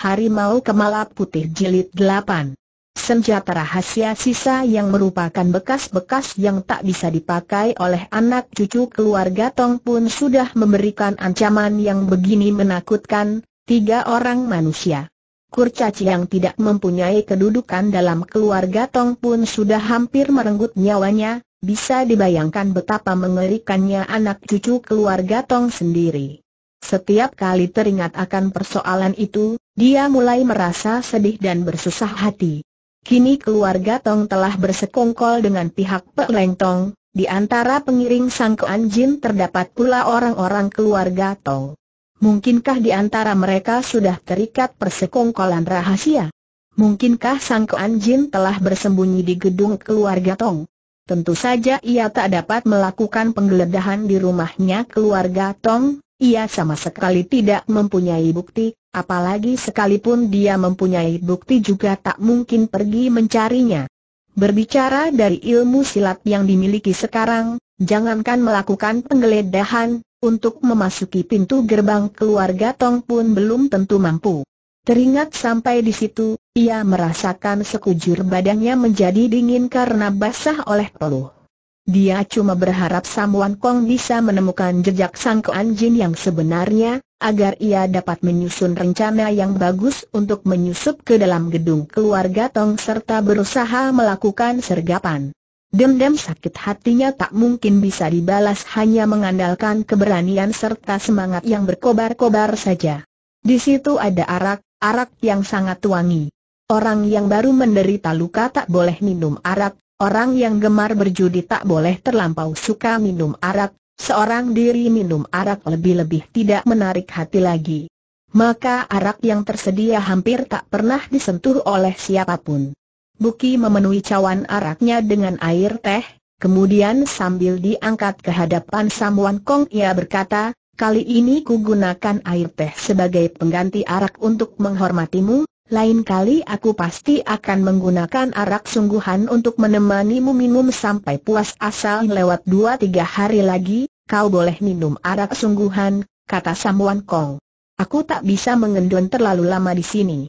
Harimau Kemala Putih Jilid 8 Senjata rahasia sisa yang merupakan bekas-bekas yang tak bisa dipakai oleh anak cucu keluarga Tong pun sudah memberikan ancaman yang begini menakutkan, tiga orang manusia. Kurcaci yang tidak mempunyai kedudukan dalam keluarga Tong pun sudah hampir merenggut nyawanya, bisa dibayangkan betapa mengerikannya anak cucu keluarga Tong sendiri. Setiap kali teringat akan persoalan itu, dia mulai merasa sedih dan bersusah hati. Kini keluarga Tong telah bersekongkol dengan pihak Pek Leng Tong, di antara pengiring Kuan jin terdapat pula orang-orang keluarga Tong. Mungkinkah di antara mereka sudah terikat persekongkolan rahasia? Mungkinkah Kuan jin telah bersembunyi di gedung keluarga Tong? Tentu saja ia tak dapat melakukan penggeledahan di rumahnya keluarga Tong, ia sama sekali tidak mempunyai bukti, apalagi sekalipun dia mempunyai bukti juga tak mungkin pergi mencarinya. Berbicara dari ilmu silat yang dimiliki sekarang, jangankan melakukan penggeledahan, untuk memasuki pintu gerbang keluarga Tong pun belum tentu mampu. Teringat sampai di situ, ia merasakan sekujur badannya menjadi dingin karena basah oleh peluh. Dia cuma berharap Samuan Kong bisa menemukan jejak sang Jin yang sebenarnya, agar ia dapat menyusun rencana yang bagus untuk menyusup ke dalam gedung keluarga Tong serta berusaha melakukan sergapan. Dendam sakit hatinya tak mungkin bisa dibalas hanya mengandalkan keberanian serta semangat yang berkobar-kobar saja. Di situ ada arak, arak yang sangat wangi. Orang yang baru menderita luka tak boleh minum arak, Orang yang gemar berjudi tak boleh terlampau suka minum arak, seorang diri minum arak lebih-lebih tidak menarik hati lagi. Maka arak yang tersedia hampir tak pernah disentuh oleh siapapun. Buki memenuhi cawan araknya dengan air teh, kemudian sambil diangkat ke hadapan Samuan Kong ia berkata, Kali ini ku gunakan air teh sebagai pengganti arak untuk menghormatimu, lain kali aku pasti akan menggunakan arak sungguhan untuk menemanimu minum sampai puas asal lewat dua tiga hari lagi, kau boleh minum arak sungguhan, kata Samuan Kong. Aku tak bisa mengendon terlalu lama di sini.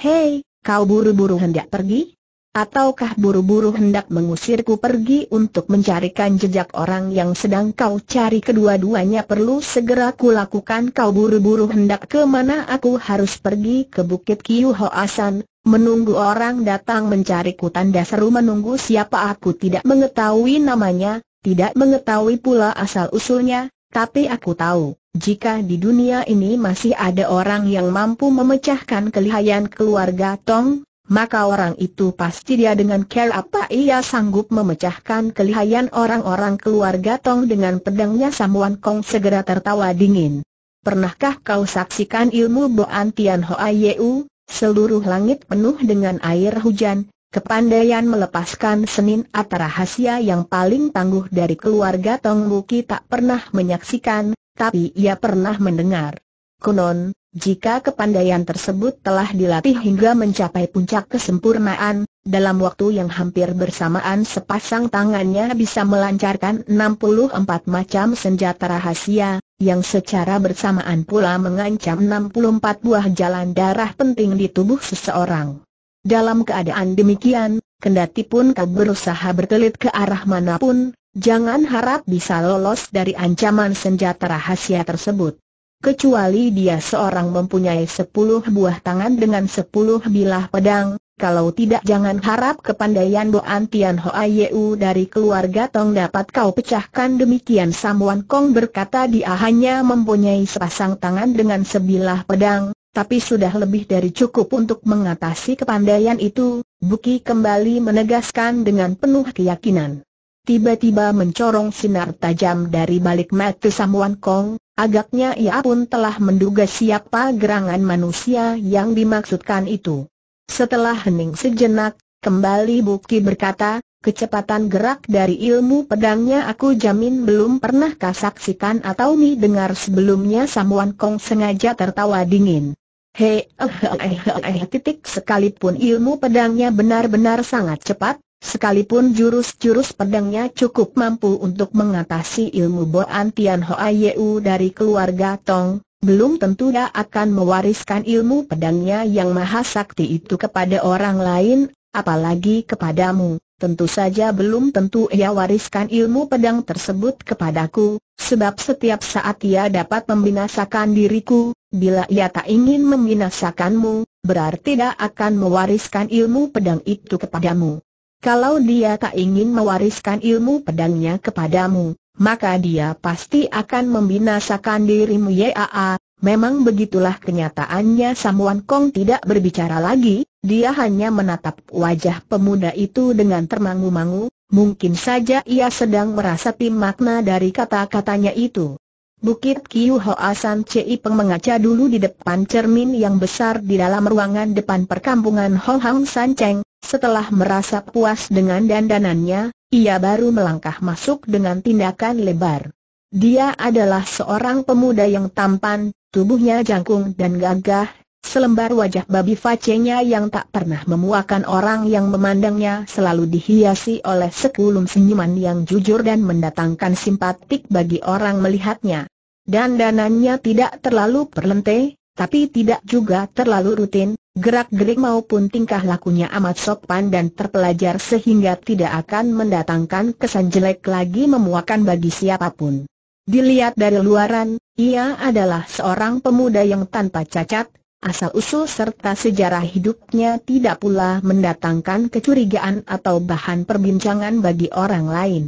Hei, kau buru-buru hendak pergi? Ataukah buru-buru hendak mengusirku pergi untuk mencarikan jejak orang yang sedang kau cari kedua-duanya perlu segera kulakukan kau buru-buru hendak kemana? aku harus pergi ke Bukit Kiyu Hoasan, menunggu orang datang mencariku tanda seru menunggu siapa aku tidak mengetahui namanya, tidak mengetahui pula asal-usulnya, tapi aku tahu, jika di dunia ini masih ada orang yang mampu memecahkan kelihayan keluarga Tong, maka orang itu pasti dia dengan care apa ia sanggup memecahkan kelihayan orang-orang keluarga Tong dengan pedangnya Samuan Kong segera tertawa dingin. Pernahkah kau saksikan ilmu Boan Tian Hoa Yeu? Seluruh langit penuh dengan air hujan, kepandaian melepaskan senin atau rahasia yang paling tangguh dari keluarga Tong Buki tak pernah menyaksikan, tapi ia pernah mendengar. Konon, jika kepandaian tersebut telah dilatih hingga mencapai puncak kesempurnaan, dalam waktu yang hampir bersamaan sepasang tangannya bisa melancarkan 64 macam senjata rahasia, yang secara bersamaan pula mengancam 64 buah jalan darah penting di tubuh seseorang. Dalam keadaan demikian, kendati pun kau berusaha berkelit ke arah manapun, jangan harap bisa lolos dari ancaman senjata rahasia tersebut kecuali dia seorang mempunyai sepuluh buah tangan dengan sepuluh bilah pedang, kalau tidak jangan harap kepandaian Boan Antian Hoa Yeu dari keluarga Tong dapat kau pecahkan demikian Samuan Kong berkata dia hanya mempunyai sepasang tangan dengan sebilah pedang, tapi sudah lebih dari cukup untuk mengatasi kepandaian itu, Buki kembali menegaskan dengan penuh keyakinan. Tiba-tiba mencorong sinar tajam dari balik mata Samuan Kong, Agaknya ia pun telah menduga siapa gerangan manusia yang dimaksudkan itu. Setelah hening sejenak, kembali Buki berkata, kecepatan gerak dari ilmu pedangnya aku jamin belum pernah kasaksikan atau mi dengar sebelumnya Samuan Kong sengaja tertawa dingin. Hei, eh, eh, eh, eh, titik sekalipun ilmu pedangnya benar-benar sangat cepat, Sekalipun jurus-jurus pedangnya cukup mampu untuk mengatasi ilmu Boan Tian Hoa Yeu dari keluarga Tong, belum tentu dia akan mewariskan ilmu pedangnya yang maha sakti itu kepada orang lain, apalagi kepadamu. Tentu saja belum tentu ia wariskan ilmu pedang tersebut kepadaku, sebab setiap saat ia dapat membinasakan diriku, bila ia tak ingin membinasakanmu, berarti dia akan mewariskan ilmu pedang itu kepadamu. Kalau dia tak ingin mewariskan ilmu pedangnya kepadamu, maka dia pasti akan membinasakan dirimu Yaa, memang begitulah kenyataannya Samuan Kong tidak berbicara lagi, dia hanya menatap wajah pemuda itu dengan termangu-mangu, mungkin saja ia sedang merasati makna dari kata-katanya itu. Bukit Kiu Hoa San Chei Peng mengaca dulu di depan cermin yang besar di dalam ruangan depan perkampungan Ho Hang San Cheng, setelah merasa puas dengan dandanannya, ia baru melangkah masuk dengan tindakan lebar. Dia adalah seorang pemuda yang tampan, tubuhnya jangkung dan gagah, selembar wajah babi facenya yang tak pernah memuakan orang yang memandangnya selalu dihiasi oleh sekulum senyuman yang jujur dan mendatangkan simpatik bagi orang melihatnya. Dandanannya tidak terlalu perlente, tapi tidak juga terlalu rutin, Gerak-gerik maupun tingkah lakunya amat sopan dan terpelajar sehingga tidak akan mendatangkan kesan jelek lagi memuakan bagi siapapun. Dilihat dari luaran, ia adalah seorang pemuda yang tanpa cacat, asal-usul serta sejarah hidupnya tidak pula mendatangkan kecurigaan atau bahan perbincangan bagi orang lain.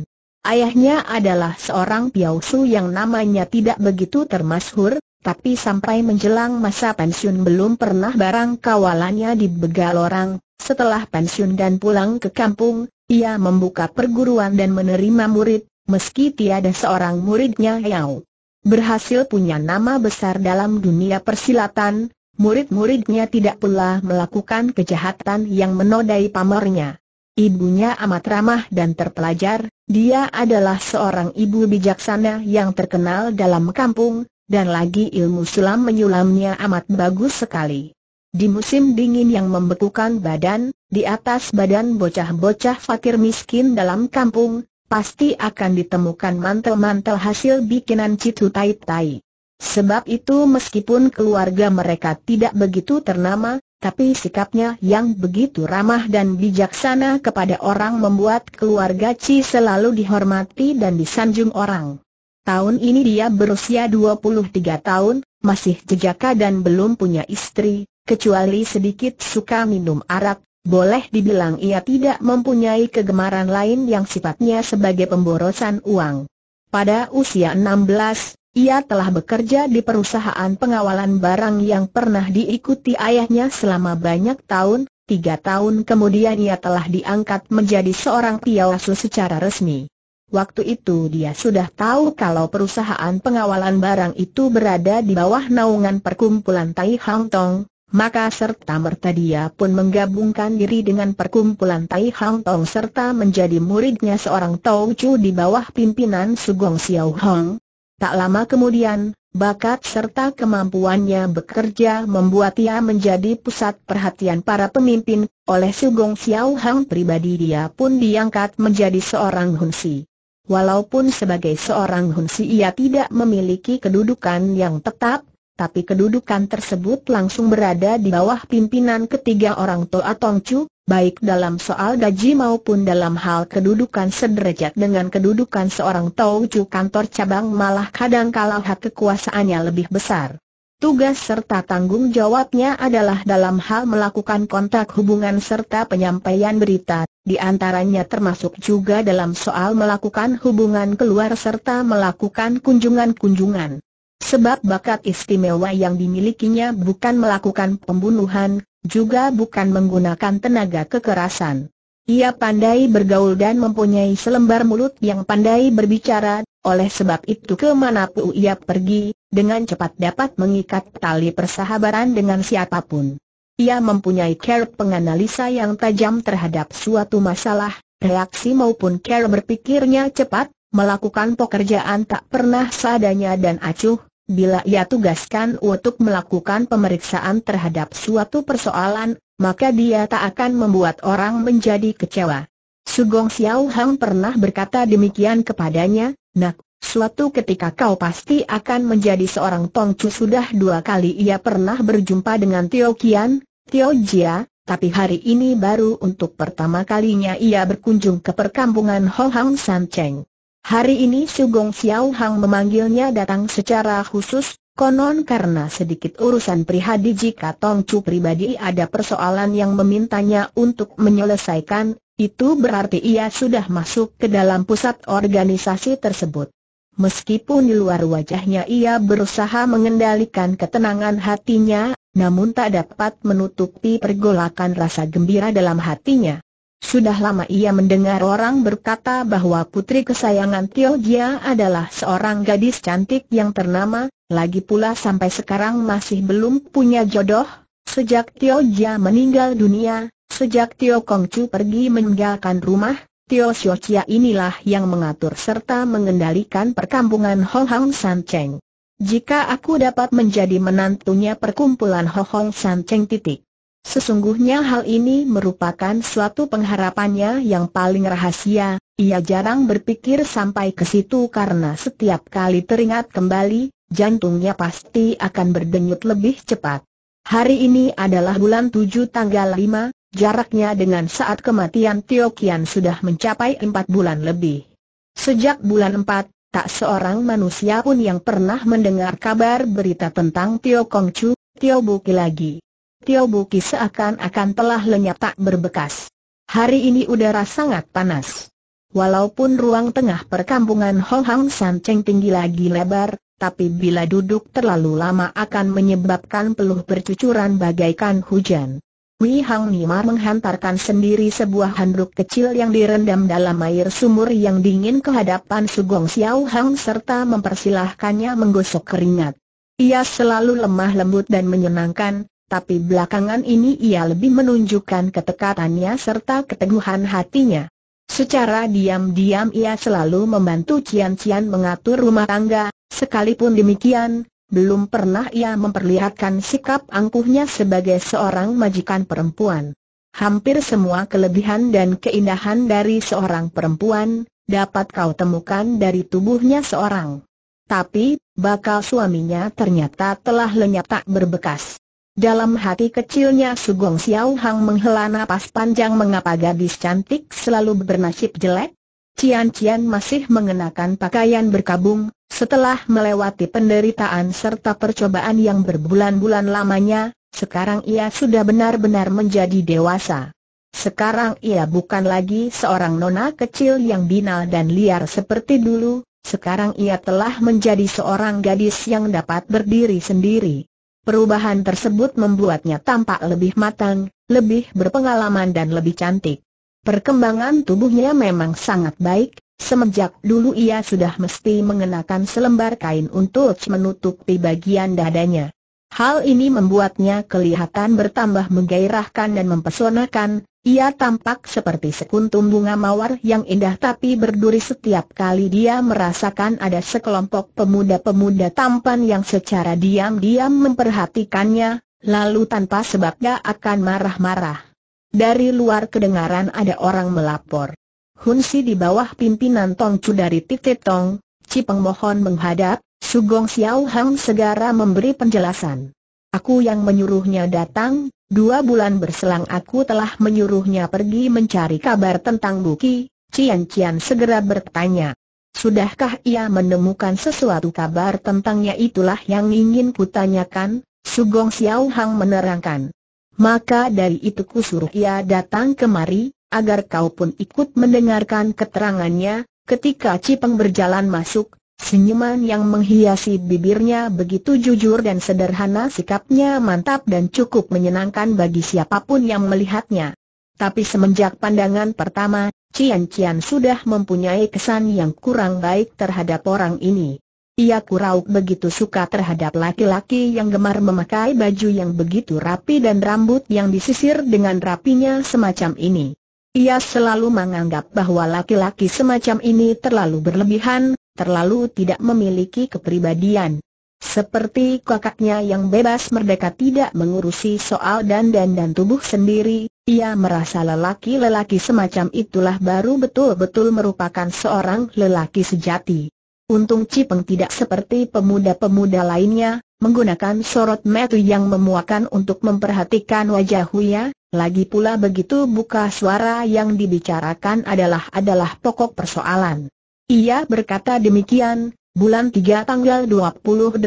Ayahnya adalah seorang piausu yang namanya tidak begitu termasuk. Tapi sampai menjelang masa pensiun belum pernah barang kawalannya dibegal orang, setelah pensiun dan pulang ke kampung, ia membuka perguruan dan menerima murid, meski tiada seorang muridnya yang berhasil punya nama besar dalam dunia persilatan, murid-muridnya tidak pula melakukan kejahatan yang menodai pamornya. Ibunya amat ramah dan terpelajar, dia adalah seorang ibu bijaksana yang terkenal dalam kampung, dan lagi ilmu sulam menyulamnya amat bagus sekali. Di musim dingin yang membekukan badan, di atas badan bocah-bocah fakir miskin dalam kampung, pasti akan ditemukan mantel-mantel hasil bikinan Citu Tai Tai. Sebab itu meskipun keluarga mereka tidak begitu ternama, tapi sikapnya yang begitu ramah dan bijaksana kepada orang membuat keluarga Ci selalu dihormati dan disanjung orang. Tahun ini dia berusia 23 tahun, masih jejaka dan belum punya istri, kecuali sedikit suka minum arak, boleh dibilang ia tidak mempunyai kegemaran lain yang sifatnya sebagai pemborosan uang. Pada usia 16, ia telah bekerja di perusahaan pengawalan barang yang pernah diikuti ayahnya selama banyak tahun, tiga tahun kemudian ia telah diangkat menjadi seorang piawasu secara resmi. Waktu itu dia sudah tahu kalau perusahaan pengawalan barang itu berada di bawah naungan perkumpulan Tai Hang Tong, maka serta merta dia pun menggabungkan diri dengan perkumpulan Tai Hang Tong serta menjadi muridnya seorang Tau Chu di bawah pimpinan Sugong Xiao Hong. Tak lama kemudian, bakat serta kemampuannya bekerja membuat ia menjadi pusat perhatian para pemimpin, oleh Sugong Xiao Hong pribadi dia pun diangkat menjadi seorang hunsi. Walaupun sebagai seorang hunsi ia tidak memiliki kedudukan yang tetap, tapi kedudukan tersebut langsung berada di bawah pimpinan ketiga orang Toa Tongcu, baik dalam soal gaji maupun dalam hal kedudukan sederajat dengan kedudukan seorang Tongcu kantor cabang malah kadang kalah hak kekuasaannya lebih besar. Tugas serta tanggung jawabnya adalah dalam hal melakukan kontak hubungan serta penyampaian berita, di antaranya termasuk juga dalam soal melakukan hubungan keluar serta melakukan kunjungan-kunjungan. Sebab bakat istimewa yang dimilikinya bukan melakukan pembunuhan, juga bukan menggunakan tenaga kekerasan. Ia pandai bergaul dan mempunyai selembar mulut yang pandai berbicara, oleh sebab itu kemanapun ia pergi, dengan cepat dapat mengikat tali persahabatan dengan siapapun. Ia mempunyai care penganalisa yang tajam terhadap suatu masalah, reaksi maupun care berpikirnya cepat, melakukan pekerjaan tak pernah seadanya dan acuh, bila ia tugaskan untuk melakukan pemeriksaan terhadap suatu persoalan, maka dia tak akan membuat orang menjadi kecewa. Sugong Xiao Hang pernah berkata demikian kepadanya, Nak, Suatu ketika kau pasti akan menjadi seorang tongcu sudah dua kali ia pernah berjumpa dengan Tio Kian, Tio Jia, tapi hari ini baru untuk pertama kalinya ia berkunjung ke perkampungan Ho Hang San Cheng. Hari ini Sugong Xiao Hang memanggilnya datang secara khusus, konon karena sedikit urusan prihadi jika tongcu pribadi ada persoalan yang memintanya untuk menyelesaikan, itu berarti ia sudah masuk ke dalam pusat organisasi tersebut. Meskipun di luar wajahnya ia berusaha mengendalikan ketenangan hatinya, namun tak dapat menutupi pergolakan rasa gembira dalam hatinya. Sudah lama ia mendengar orang berkata bahwa putri kesayangan Tio Jia adalah seorang gadis cantik yang ternama, lagi pula sampai sekarang masih belum punya jodoh. Sejak Tio Jia meninggal dunia, sejak Tio Chu pergi meninggalkan rumah, Tio Xiu Chia inilah yang mengatur serta mengendalikan perkampungan Hong Hong San Cheng. Jika aku dapat menjadi menantunya perkumpulan Hong Hong San Cheng titik. Sesungguhnya hal ini merupakan suatu pengharapannya yang paling rahasia, ia jarang berpikir sampai ke situ karena setiap kali teringat kembali, jantungnya pasti akan berdenyut lebih cepat. Hari ini adalah bulan 7 tanggal 5, Jaraknya dengan saat kematian Tio Kian sudah mencapai empat bulan lebih. Sejak bulan empat, tak seorang manusia pun yang pernah mendengar kabar berita tentang Tio Kong Chu, Tio Buki lagi. Tio Buki seakan-akan telah lenyap tak berbekas. Hari ini udara sangat panas. Walaupun ruang tengah perkampungan Hong Hang San Cheng tinggi lagi lebar, tapi bila duduk terlalu lama akan menyebabkan peluh bercucuran bagaikan hujan. Wei Hang Nimar menghantarkan sendiri sebuah handuk kecil yang direndam dalam air sumur yang dingin ke hadapan Sugong Xiao Hang serta mempersilahkannya menggosok keringat. Ia selalu lemah lembut dan menyenangkan, tapi belakangan ini ia lebih menunjukkan ketekatannya serta keteguhan hatinya. Secara diam-diam ia selalu membantu Cian Cian mengatur rumah tangga, sekalipun demikian, belum pernah ia memperlihatkan sikap angkuhnya sebagai seorang majikan perempuan. Hampir semua kelebihan dan keindahan dari seorang perempuan dapat kau temukan dari tubuhnya seorang. Tapi, bakal suaminya ternyata telah lenyap tak berbekas. Dalam hati kecilnya Sugong Xiao Hang menghela napas panjang mengapa gadis cantik selalu bernasib jelek? Cian Cian masih mengenakan pakaian berkabung, setelah melewati penderitaan serta percobaan yang berbulan-bulan lamanya, sekarang ia sudah benar-benar menjadi dewasa. Sekarang ia bukan lagi seorang nona kecil yang binal dan liar seperti dulu, sekarang ia telah menjadi seorang gadis yang dapat berdiri sendiri. Perubahan tersebut membuatnya tampak lebih matang, lebih berpengalaman dan lebih cantik. Perkembangan tubuhnya memang sangat baik, semenjak dulu ia sudah mesti mengenakan selembar kain untuk menutupi bagian dadanya. Hal ini membuatnya kelihatan bertambah menggairahkan dan mempesonakan, ia tampak seperti sekuntum bunga mawar yang indah tapi berduri setiap kali dia merasakan ada sekelompok pemuda-pemuda tampan yang secara diam-diam memperhatikannya, lalu tanpa sebabnya akan marah-marah. Dari luar kedengaran ada orang melapor. Hun Si di bawah pimpinan Tong Chu dari titik Tong, Cipeng mohon menghadap, Sugong Xiao Hang segera memberi penjelasan. Aku yang menyuruhnya datang, dua bulan berselang aku telah menyuruhnya pergi mencari kabar tentang Buki, Cian Cian segera bertanya. Sudahkah ia menemukan sesuatu kabar tentangnya itulah yang ingin kutanyakan, Sugong Xiao Hang menerangkan. Maka dari itu kusuruh ia datang kemari, agar kau pun ikut mendengarkan keterangannya, ketika Cipeng berjalan masuk, Senyuman yang menghiasi bibirnya begitu jujur dan sederhana sikapnya mantap dan cukup menyenangkan bagi siapapun yang melihatnya. Tapi semenjak pandangan pertama, Cian Cian sudah mempunyai kesan yang kurang baik terhadap orang ini. Ia kurauk begitu suka terhadap laki-laki yang gemar memakai baju yang begitu rapi dan rambut yang disisir dengan rapinya semacam ini. Ia selalu menganggap bahwa laki-laki semacam ini terlalu berlebihan, terlalu tidak memiliki kepribadian. Seperti kakaknya yang bebas merdeka tidak mengurusi soal dandan dan tubuh sendiri, ia merasa lelaki-lelaki semacam itulah baru betul-betul merupakan seorang lelaki sejati. Untung Cipeng tidak seperti pemuda-pemuda lainnya, menggunakan sorot metu yang memuakan untuk memperhatikan wajah Huya, lagi pula begitu buka suara yang dibicarakan adalah adalah pokok persoalan. Ia berkata demikian, bulan 3 tanggal 28,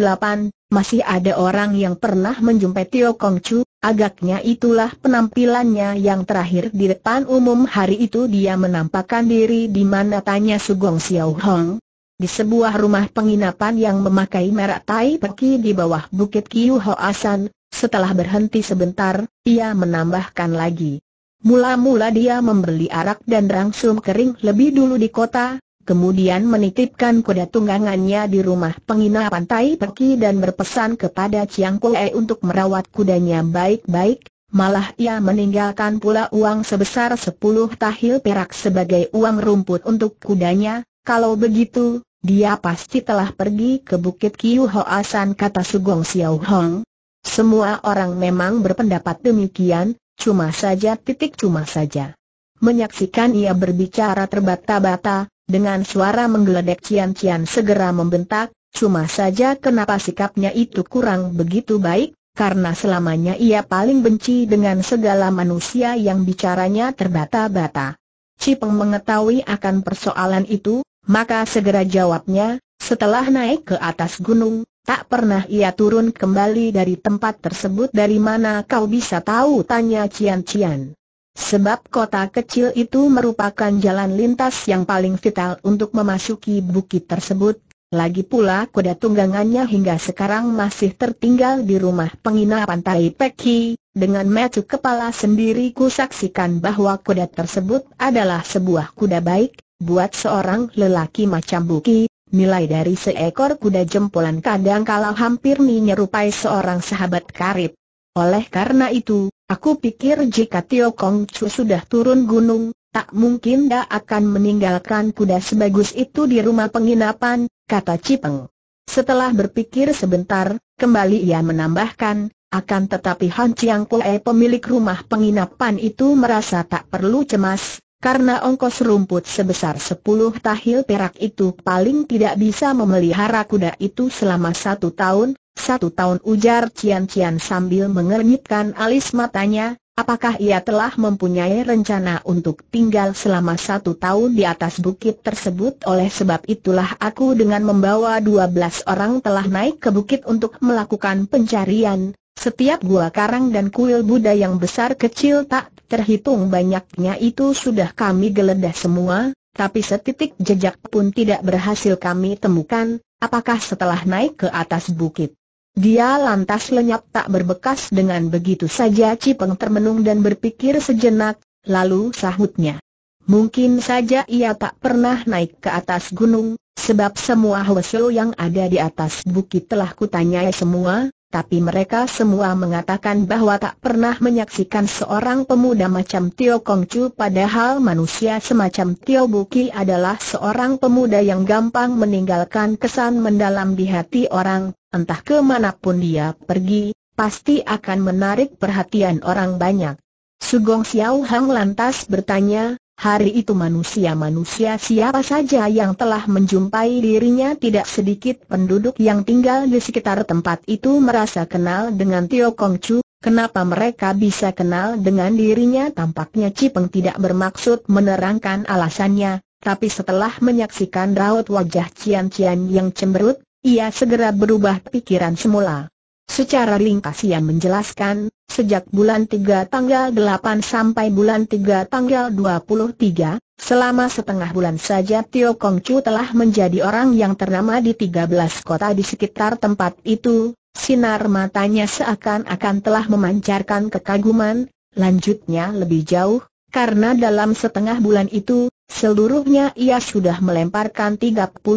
masih ada orang yang pernah menjumpai Tio Kong Chu, agaknya itulah penampilannya yang terakhir di depan umum hari itu dia menampakkan diri di mana tanya Sugong Xiao Hong, di sebuah rumah penginapan yang memakai merek tai pergi di bawah bukit Kiu Hoasan, setelah berhenti sebentar, ia menambahkan lagi. Mula-mula dia membeli arak dan rangsum kering lebih dulu di kota, kemudian menitipkan kuda tunggangannya di rumah penginapan Tai pergi dan berpesan kepada Chiang Kuei untuk merawat kudanya baik-baik, Malah ia meninggalkan pula uang sebesar sepuluh tahil perak sebagai uang rumput untuk kudanya, kalau begitu, dia pasti telah pergi ke Bukit Kiu Hoasan kata Sugong Xiao Hong. Semua orang memang berpendapat demikian, cuma saja titik cuma saja. Menyaksikan ia berbicara terbata-bata, dengan suara menggeledek cian-cian segera membentak, cuma saja kenapa sikapnya itu kurang begitu baik, karena selamanya ia paling benci dengan segala manusia yang bicaranya terbata-bata. Cipeng mengetahui akan persoalan itu, maka segera jawabnya, setelah naik ke atas gunung, tak pernah ia turun kembali dari tempat tersebut dari mana kau bisa tahu tanya Cian Cian. Sebab kota kecil itu merupakan jalan lintas yang paling vital untuk memasuki bukit tersebut, lagi pula kuda tunggangannya hingga sekarang masih tertinggal di rumah penginapan Tai Peki, dengan metu kepala sendiri ku saksikan bahwa kuda tersebut adalah sebuah kuda baik, Buat seorang lelaki macam Buki, nilai dari seekor kuda jempolan kadang kala hampir menyerupai seorang sahabat karib. Oleh karena itu, aku pikir jika Tio Kong Chu sudah turun gunung, tak mungkin dia akan meninggalkan kuda sebagus itu di rumah penginapan, kata Cipeng. Setelah berpikir sebentar, kembali ia menambahkan, akan tetapi Han Chiang Kue pemilik rumah penginapan itu merasa tak perlu cemas, karena ongkos rumput sebesar 10 tahil perak itu paling tidak bisa memelihara kuda itu selama satu tahun, satu tahun ujar Cian Cian sambil mengernyitkan alis matanya, apakah ia telah mempunyai rencana untuk tinggal selama satu tahun di atas bukit tersebut oleh sebab itulah aku dengan membawa 12 orang telah naik ke bukit untuk melakukan pencarian, setiap gua karang dan kuil Buddha yang besar kecil tak terhitung banyaknya itu sudah kami geledah semua, tapi setitik jejak pun tidak berhasil kami temukan, apakah setelah naik ke atas bukit. Dia lantas lenyap tak berbekas dengan begitu saja Cipeng termenung dan berpikir sejenak, lalu sahutnya. Mungkin saja ia tak pernah naik ke atas gunung, sebab semua wesul yang ada di atas bukit telah kutanyai semua, tapi mereka semua mengatakan bahwa tak pernah menyaksikan seorang pemuda macam Tio Kong Chu padahal manusia semacam Tio Buki adalah seorang pemuda yang gampang meninggalkan kesan mendalam di hati orang, entah kemanapun dia pergi, pasti akan menarik perhatian orang banyak. Sugong Xiao Hang lantas bertanya, Hari itu manusia-manusia siapa saja yang telah menjumpai dirinya tidak sedikit penduduk yang tinggal di sekitar tempat itu merasa kenal dengan Tio Kong Chu, kenapa mereka bisa kenal dengan dirinya tampaknya Cipeng tidak bermaksud menerangkan alasannya, tapi setelah menyaksikan raut wajah Cian Cian yang cemberut, ia segera berubah pikiran semula. Secara ringkas ia menjelaskan, sejak bulan 3 tanggal 8 sampai bulan 3 tanggal 23, selama setengah bulan saja Tio Kong Chu telah menjadi orang yang ternama di 13 kota di sekitar tempat itu, sinar matanya seakan-akan telah memancarkan kekaguman, lanjutnya lebih jauh, karena dalam setengah bulan itu, seluruhnya ia sudah melemparkan 39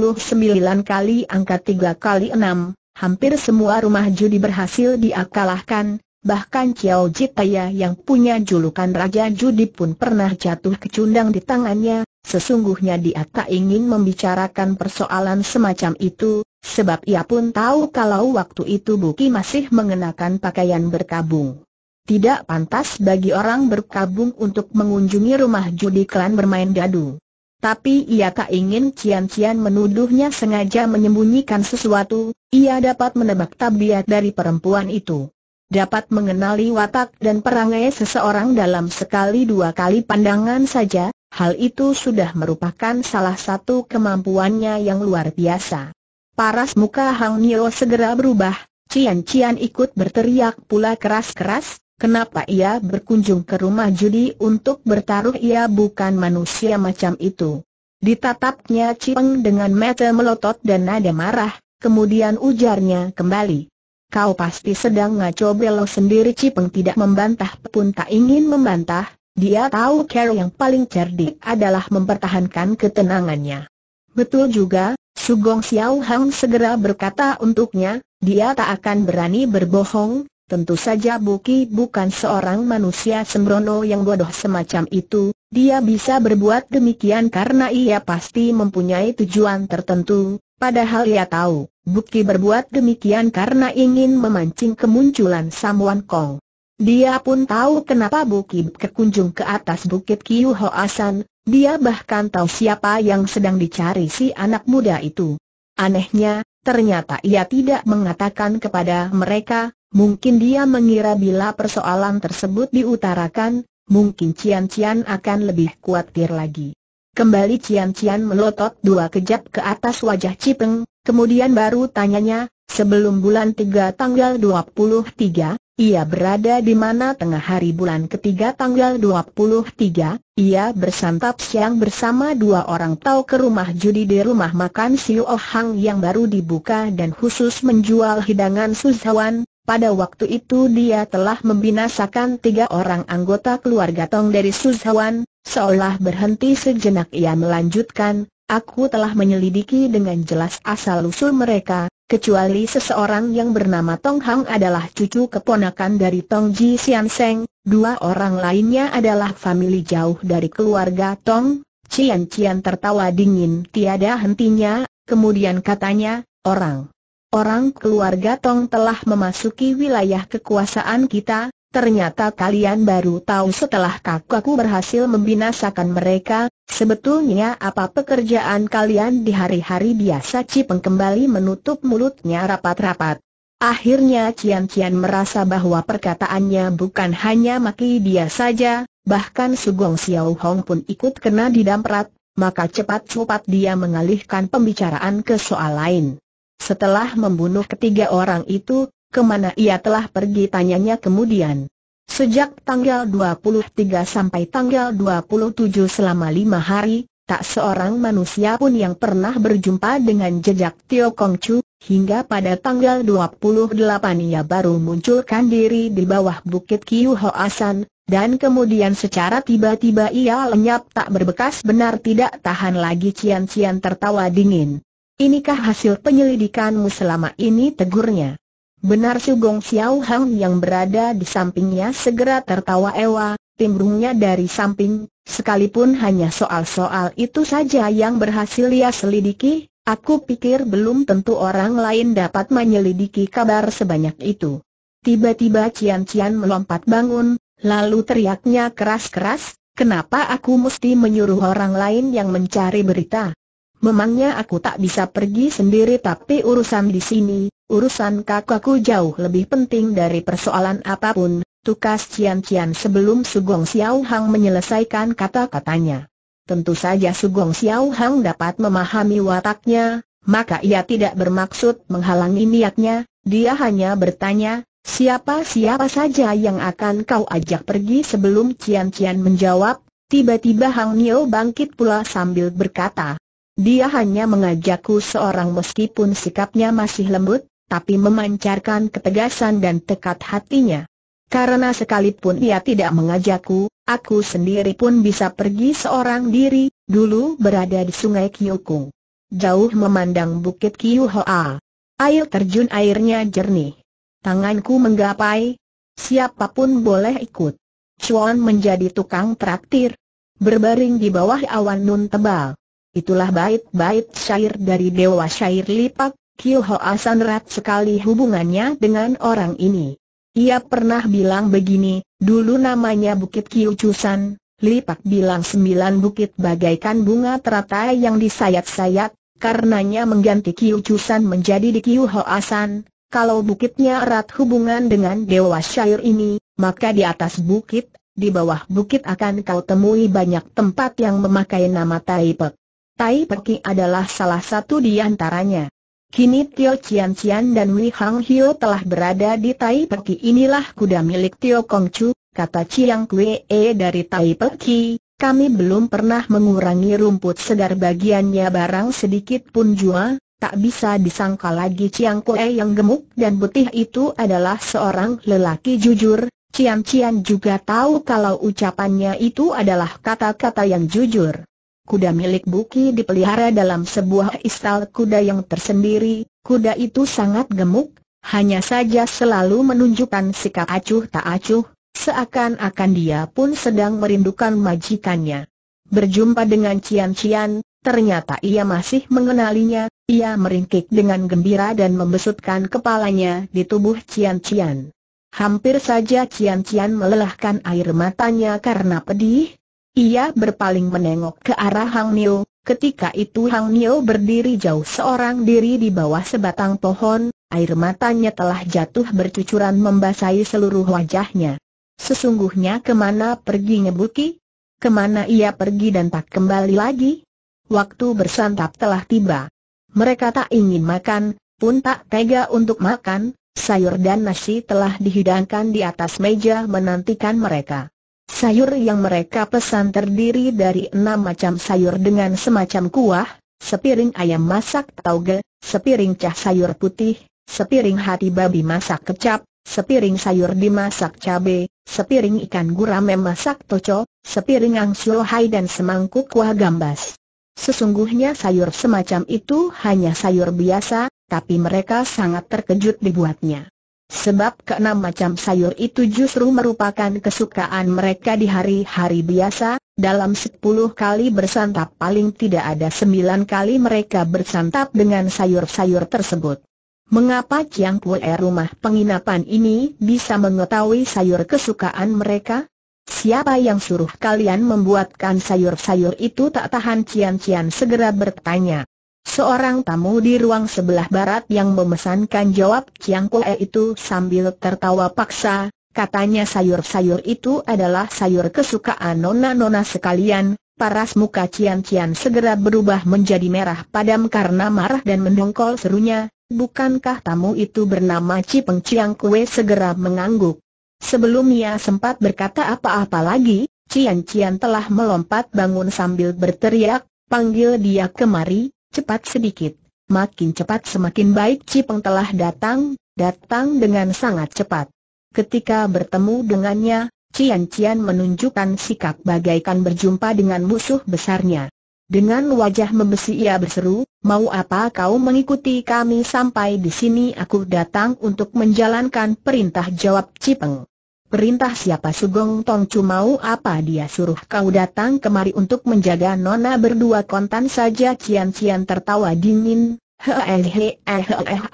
kali angka 3 kali 6 hampir semua rumah judi berhasil diakalahkan, bahkan Chiao Jitaya yang punya julukan Raja Judi pun pernah jatuh kecundang di tangannya, sesungguhnya dia tak ingin membicarakan persoalan semacam itu, sebab ia pun tahu kalau waktu itu Buki masih mengenakan pakaian berkabung. Tidak pantas bagi orang berkabung untuk mengunjungi rumah judi klan bermain dadu. Tapi ia tak ingin Cian-Cian menuduhnya sengaja menyembunyikan sesuatu, ia dapat menebak tabiat dari perempuan itu. Dapat mengenali watak dan perangai seseorang dalam sekali dua kali pandangan saja, hal itu sudah merupakan salah satu kemampuannya yang luar biasa. Paras muka Hang Nio segera berubah, Cian-Cian ikut berteriak pula keras-keras, kenapa ia berkunjung ke rumah judi untuk bertaruh ia bukan manusia macam itu. Ditatapnya Cipeng dengan mata melotot dan nada marah, kemudian ujarnya kembali. Kau pasti sedang ngaco belok sendiri Cipeng tidak membantah pun tak ingin membantah, dia tahu Carol yang paling cerdik adalah mempertahankan ketenangannya. Betul juga, Sugong Xiao Hang segera berkata untuknya, dia tak akan berani berbohong, Tentu saja Buki bukan seorang manusia sembrono yang bodoh semacam itu, dia bisa berbuat demikian karena ia pasti mempunyai tujuan tertentu, padahal ia tahu, Buki berbuat demikian karena ingin memancing kemunculan Samuan Kong. Dia pun tahu kenapa Buki berkunjung ke atas bukit Kiu Hoasan, dia bahkan tahu siapa yang sedang dicari si anak muda itu. Anehnya, ternyata ia tidak mengatakan kepada mereka, Mungkin dia mengira bila persoalan tersebut diutarakan, mungkin Cian-Cian akan lebih kuatir lagi. Kembali Cian-Cian melotot dua kejap ke atas wajah Cipeng, kemudian baru tanyanya, sebelum bulan tiga tanggal dua puluh tiga, ia berada di mana tengah hari bulan ketiga tanggal dua puluh tiga, ia bersantap siang bersama dua orang tahu ke rumah judi di rumah makan Siu Oh Hang yang baru dibuka dan khusus menjual hidangan Suzawan, pada waktu itu dia telah membinasakan tiga orang anggota keluarga Tong dari Suzhawan, seolah berhenti sejenak ia melanjutkan, aku telah menyelidiki dengan jelas asal-usul mereka, kecuali seseorang yang bernama Tong Hang adalah cucu keponakan dari Tong Ji Sian Seng, dua orang lainnya adalah famili jauh dari keluarga Tong, Cian Cian tertawa dingin tiada hentinya, kemudian katanya, orang orang keluarga Tong telah memasuki wilayah kekuasaan kita, ternyata kalian baru tahu setelah kakakku berhasil membinasakan mereka, sebetulnya apa pekerjaan kalian di hari-hari biasa Cipeng kembali menutup mulutnya rapat-rapat. Akhirnya Cian Cian merasa bahwa perkataannya bukan hanya maki dia saja, bahkan Sugong Xiao Hong pun ikut kena didamprat, maka cepat-cepat dia mengalihkan pembicaraan ke soal lain. Setelah membunuh ketiga orang itu, kemana ia telah pergi tanyanya kemudian. Sejak tanggal 23 sampai tanggal 27 selama lima hari, tak seorang manusia pun yang pernah berjumpa dengan jejak Tio Kong Chu, hingga pada tanggal 28 ia baru munculkan diri di bawah bukit Kiu Asan, dan kemudian secara tiba-tiba ia lenyap tak berbekas benar tidak tahan lagi cian-cian tertawa dingin. Inikah hasil penyelidikanmu selama ini tegurnya? Benar Sugong Xiao Hang yang berada di sampingnya segera tertawa ewa, timbrungnya dari samping, sekalipun hanya soal-soal itu saja yang berhasil ia selidiki, aku pikir belum tentu orang lain dapat menyelidiki kabar sebanyak itu. Tiba-tiba Cian Cian melompat bangun, lalu teriaknya keras-keras, Kenapa aku mesti menyuruh orang lain yang mencari berita? Memangnya aku tak bisa pergi sendiri tapi urusan di sini, urusan kakakku jauh lebih penting dari persoalan apapun, tukas Cian Cian sebelum Sugong Xiao Hang menyelesaikan kata-katanya. Tentu saja Sugong Xiao Hang dapat memahami wataknya, maka ia tidak bermaksud menghalangi niatnya, dia hanya bertanya, siapa-siapa saja yang akan kau ajak pergi sebelum Cian Cian menjawab, tiba-tiba Hang Nio bangkit pula sambil berkata, dia hanya mengajakku seorang meskipun sikapnya masih lembut, tapi memancarkan ketegasan dan tekad hatinya. Karena sekalipun ia tidak mengajakku, aku sendiri pun bisa pergi seorang diri, dulu berada di sungai Kiyukung. Jauh memandang bukit Kyuhoa. Air terjun airnya jernih. Tanganku menggapai, siapapun boleh ikut. Chuan menjadi tukang traktir. Berbaring di bawah awan nun tebal. Itulah bait-bait syair dari Dewa Syair Lipak, Kiu Hoa San erat sekali hubungannya dengan orang ini. Ia pernah bilang begini, dulu namanya Bukit Kiu Chusan, Lipak bilang sembilan bukit bagaikan bunga teratai yang disayat-sayat, karenanya mengganti Kiu Chusan menjadi di Kiu Hoa San. Kalau bukitnya erat hubungan dengan Dewa Syair ini, maka di atas bukit, di bawah bukit akan kau temui banyak tempat yang memakai nama Taipek. Tai Peki adalah salah satu di antaranya. Kini Tio Cian Cian dan Wei Hang Hio telah berada di Tai Peki inilah kuda milik Tio Kong Chu, kata Chiang Kuee dari Tai Peki. Kami belum pernah mengurangi rumput segar bagiannya barang sedikit pun jua, tak bisa disangka lagi Chiang Kuee yang gemuk dan putih itu adalah seorang lelaki jujur. Cian Cian juga tahu kalau ucapannya itu adalah kata-kata yang jujur. Kuda milik Buki dipelihara dalam sebuah istal kuda yang tersendiri, kuda itu sangat gemuk, hanya saja selalu menunjukkan sikap acuh tak acuh, seakan-akan dia pun sedang merindukan majikannya. Berjumpa dengan Cian Cian, ternyata ia masih mengenalinya, ia meringkik dengan gembira dan membesutkan kepalanya di tubuh Cian Cian. Hampir saja Cian Cian melelahkan air matanya karena pedih, ia berpaling menengok ke arah Hang Nio, ketika itu Hang Nio berdiri jauh seorang diri di bawah sebatang pohon, air matanya telah jatuh bercucuran membasahi seluruh wajahnya. Sesungguhnya kemana pergi ngebuki? Kemana ia pergi dan tak kembali lagi? Waktu bersantap telah tiba. Mereka tak ingin makan, pun tak tega untuk makan, sayur dan nasi telah dihidangkan di atas meja menantikan mereka. Sayur yang mereka pesan terdiri dari enam macam sayur dengan semacam kuah, sepiring ayam masak tauge, sepiring cah sayur putih, sepiring hati babi masak kecap, sepiring sayur dimasak cabe, sepiring ikan gurame masak toco, sepiring angsulohai dan semangkuk kuah gambas. Sesungguhnya sayur semacam itu hanya sayur biasa, tapi mereka sangat terkejut dibuatnya. Sebab keenam macam sayur itu justru merupakan kesukaan mereka di hari-hari biasa, dalam sepuluh kali bersantap paling tidak ada sembilan kali mereka bersantap dengan sayur-sayur tersebut. Mengapa Chiang Kue rumah penginapan ini bisa mengetahui sayur kesukaan mereka? Siapa yang suruh kalian membuatkan sayur-sayur itu tak tahan Cian Cian segera bertanya. Seorang tamu di ruang sebelah barat yang memesankan jawab Chiang Kue itu sambil tertawa paksa, katanya sayur-sayur itu adalah sayur kesukaan nona-nona sekalian, paras muka Cian-Cian segera berubah menjadi merah padam karena marah dan mendongkol serunya, bukankah tamu itu bernama Cipeng Chiang Kue segera mengangguk. Sebelum ia sempat berkata apa-apa lagi, Cian-Cian telah melompat bangun sambil berteriak, panggil dia kemari, cepat sedikit. Makin cepat semakin baik Cipeng telah datang, datang dengan sangat cepat. Ketika bertemu dengannya, Cian Cian menunjukkan sikap bagaikan berjumpa dengan musuh besarnya. Dengan wajah membesi ia berseru, mau apa kau mengikuti kami sampai di sini aku datang untuk menjalankan perintah jawab Cipeng. Perintah siapa Sugong Chu mau apa dia suruh kau datang kemari untuk menjaga nona berdua kontan saja Cian Cian tertawa dingin, Hehehe,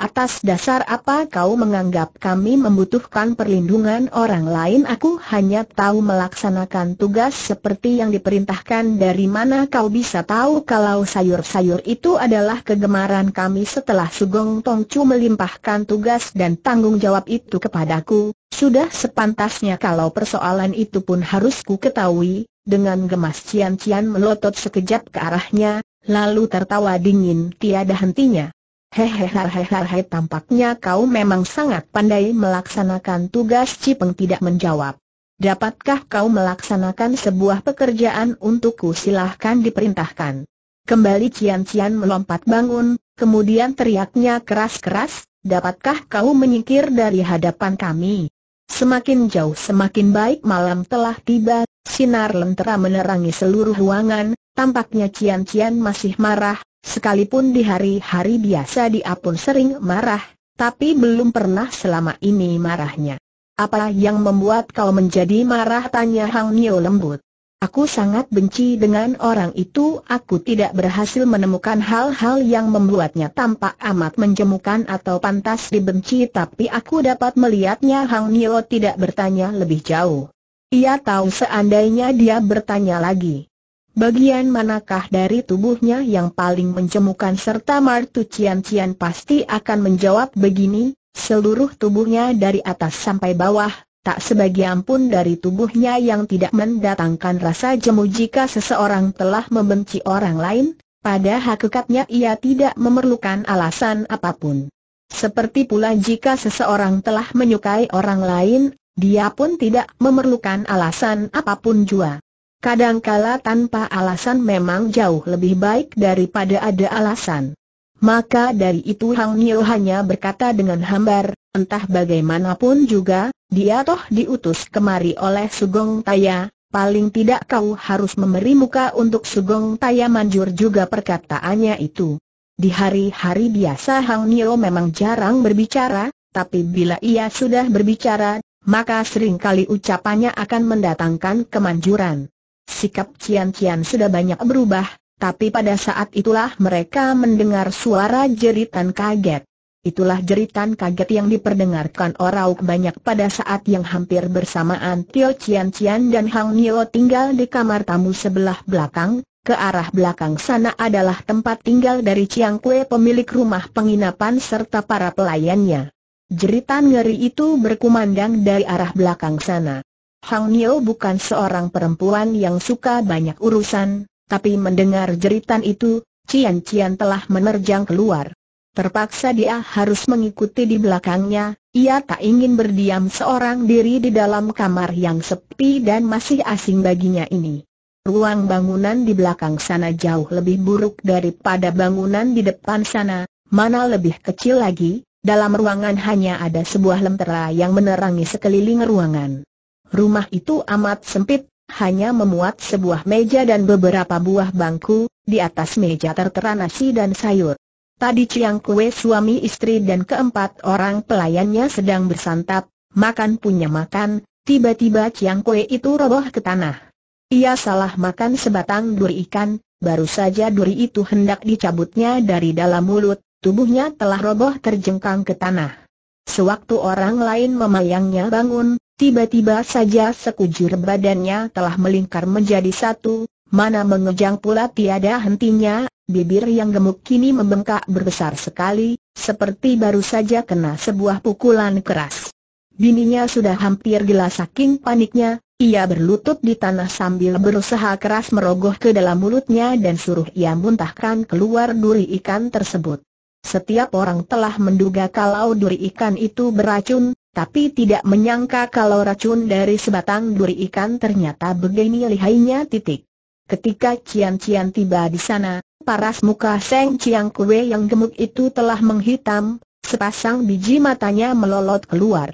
atas dasar apa kau menganggap kami membutuhkan perlindungan orang lain? Aku hanya tahu melaksanakan tugas seperti yang diperintahkan. Dari mana kau bisa tahu kalau sayur-sayur itu adalah kegemaran kami? Setelah Sugong Tongcu melimpahkan tugas dan tanggung jawab itu kepadaku, sudah sepantasnya kalau persoalan itu pun harus ku ketahui. Dengan gemas Cian Cian melotot sekejap ke arahnya, lalu tertawa dingin tiada hentinya. Hehehehehehe tampaknya kau memang sangat pandai melaksanakan tugas Cipeng tidak menjawab. Dapatkah kau melaksanakan sebuah pekerjaan untukku silahkan diperintahkan. Kembali Cian-Cian melompat bangun, kemudian teriaknya keras-keras, dapatkah kau menyingkir dari hadapan kami? Semakin jauh semakin baik malam telah tiba, sinar lentera menerangi seluruh ruangan, Tampaknya Cian Cian masih marah, sekalipun di hari-hari biasa dia pun sering marah, tapi belum pernah selama ini marahnya. Apa yang membuat kau menjadi marah? Tanya Hang Nio lembut. Aku sangat benci dengan orang itu, aku tidak berhasil menemukan hal-hal yang membuatnya tampak amat menjemukan atau pantas dibenci tapi aku dapat melihatnya Hang Nio tidak bertanya lebih jauh. Ia tahu seandainya dia bertanya lagi. Bagian manakah dari tubuhnya yang paling mencemukan serta Martu Cian Cian pasti akan menjawab begini, seluruh tubuhnya dari atas sampai bawah, tak sebagian pun dari tubuhnya yang tidak mendatangkan rasa jemu jika seseorang telah membenci orang lain, pada hakikatnya ia tidak memerlukan alasan apapun. Seperti pula jika seseorang telah menyukai orang lain, dia pun tidak memerlukan alasan apapun jua. Kadangkala tanpa alasan memang jauh lebih baik daripada ada alasan. Maka dari itu Hang Nio hanya berkata dengan hambar, entah bagaimanapun juga, dia toh diutus kemari oleh Sugong Taya, paling tidak kau harus memberi muka untuk Sugong Taya manjur juga perkataannya itu. Di hari-hari biasa Hang Nio memang jarang berbicara, tapi bila ia sudah berbicara, maka seringkali ucapannya akan mendatangkan kemanjuran. Sikap Cian Cian sudah banyak berubah, tapi pada saat itulah mereka mendengar suara jeritan kaget. Itulah jeritan kaget yang diperdengarkan orang banyak pada saat yang hampir bersamaan Tio Cian Cian dan Hang Nilo tinggal di kamar tamu sebelah belakang, ke arah belakang sana adalah tempat tinggal dari Ciang Kue pemilik rumah penginapan serta para pelayannya. Jeritan ngeri itu berkumandang dari arah belakang sana. Hang Nio bukan seorang perempuan yang suka banyak urusan, tapi mendengar jeritan itu, Cian Cian telah menerjang keluar. Terpaksa dia harus mengikuti di belakangnya, ia tak ingin berdiam seorang diri di dalam kamar yang sepi dan masih asing baginya ini. Ruang bangunan di belakang sana jauh lebih buruk daripada bangunan di depan sana, mana lebih kecil lagi, dalam ruangan hanya ada sebuah lentera yang menerangi sekeliling ruangan. Rumah itu amat sempit, hanya memuat sebuah meja dan beberapa buah bangku, di atas meja tertera nasi dan sayur. Tadi ciang Kue suami istri dan keempat orang pelayannya sedang bersantap, makan punya makan, tiba-tiba ciang Kue itu roboh ke tanah. Ia salah makan sebatang duri ikan, baru saja duri itu hendak dicabutnya dari dalam mulut, tubuhnya telah roboh terjengkang ke tanah. Sewaktu orang lain memayangnya bangun, Tiba-tiba saja sekujur badannya telah melingkar menjadi satu, mana mengejang pula tiada hentinya, bibir yang gemuk kini membengkak berbesar sekali, seperti baru saja kena sebuah pukulan keras. Bininya sudah hampir gila saking paniknya, ia berlutut di tanah sambil berusaha keras merogoh ke dalam mulutnya dan suruh ia muntahkan keluar duri ikan tersebut. Setiap orang telah menduga kalau duri ikan itu beracun, tapi tidak menyangka kalau racun dari sebatang duri ikan ternyata begini lihainya titik. Ketika Cian Cian tiba di sana, paras muka Seng Ciang Kue yang gemuk itu telah menghitam, sepasang biji matanya melolot keluar.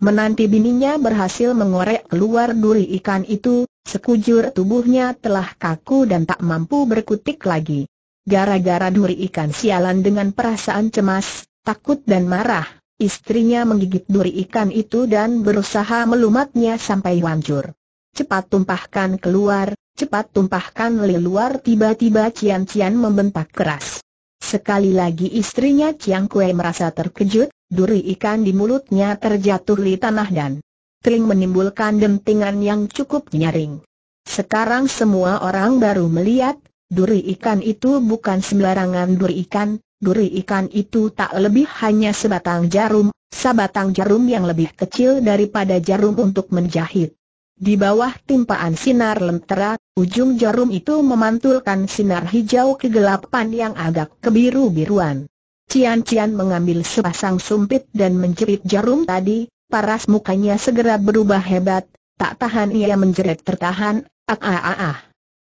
Menanti bininya berhasil mengorek keluar duri ikan itu, sekujur tubuhnya telah kaku dan tak mampu berkutik lagi. Gara-gara duri ikan sialan dengan perasaan cemas, takut dan marah, Istrinya menggigit duri ikan itu dan berusaha melumatnya sampai hancur. Cepat tumpahkan keluar, cepat tumpahkan luar tiba-tiba Cian Cian membentak keras. Sekali lagi istrinya Cian Kue merasa terkejut, duri ikan di mulutnya terjatuh di tanah dan teling menimbulkan dentingan yang cukup nyaring. Sekarang semua orang baru melihat, duri ikan itu bukan sembarangan duri ikan, duri ikan itu tak lebih hanya sebatang jarum, sebatang jarum yang lebih kecil daripada jarum untuk menjahit. Di bawah timpaan sinar lentera, ujung jarum itu memantulkan sinar hijau kegelapan yang agak kebiru-biruan. Cian-cian mengambil sepasang sumpit dan menjerit jarum tadi, paras mukanya segera berubah hebat, tak tahan ia menjerit tertahan, ah ah ah ah.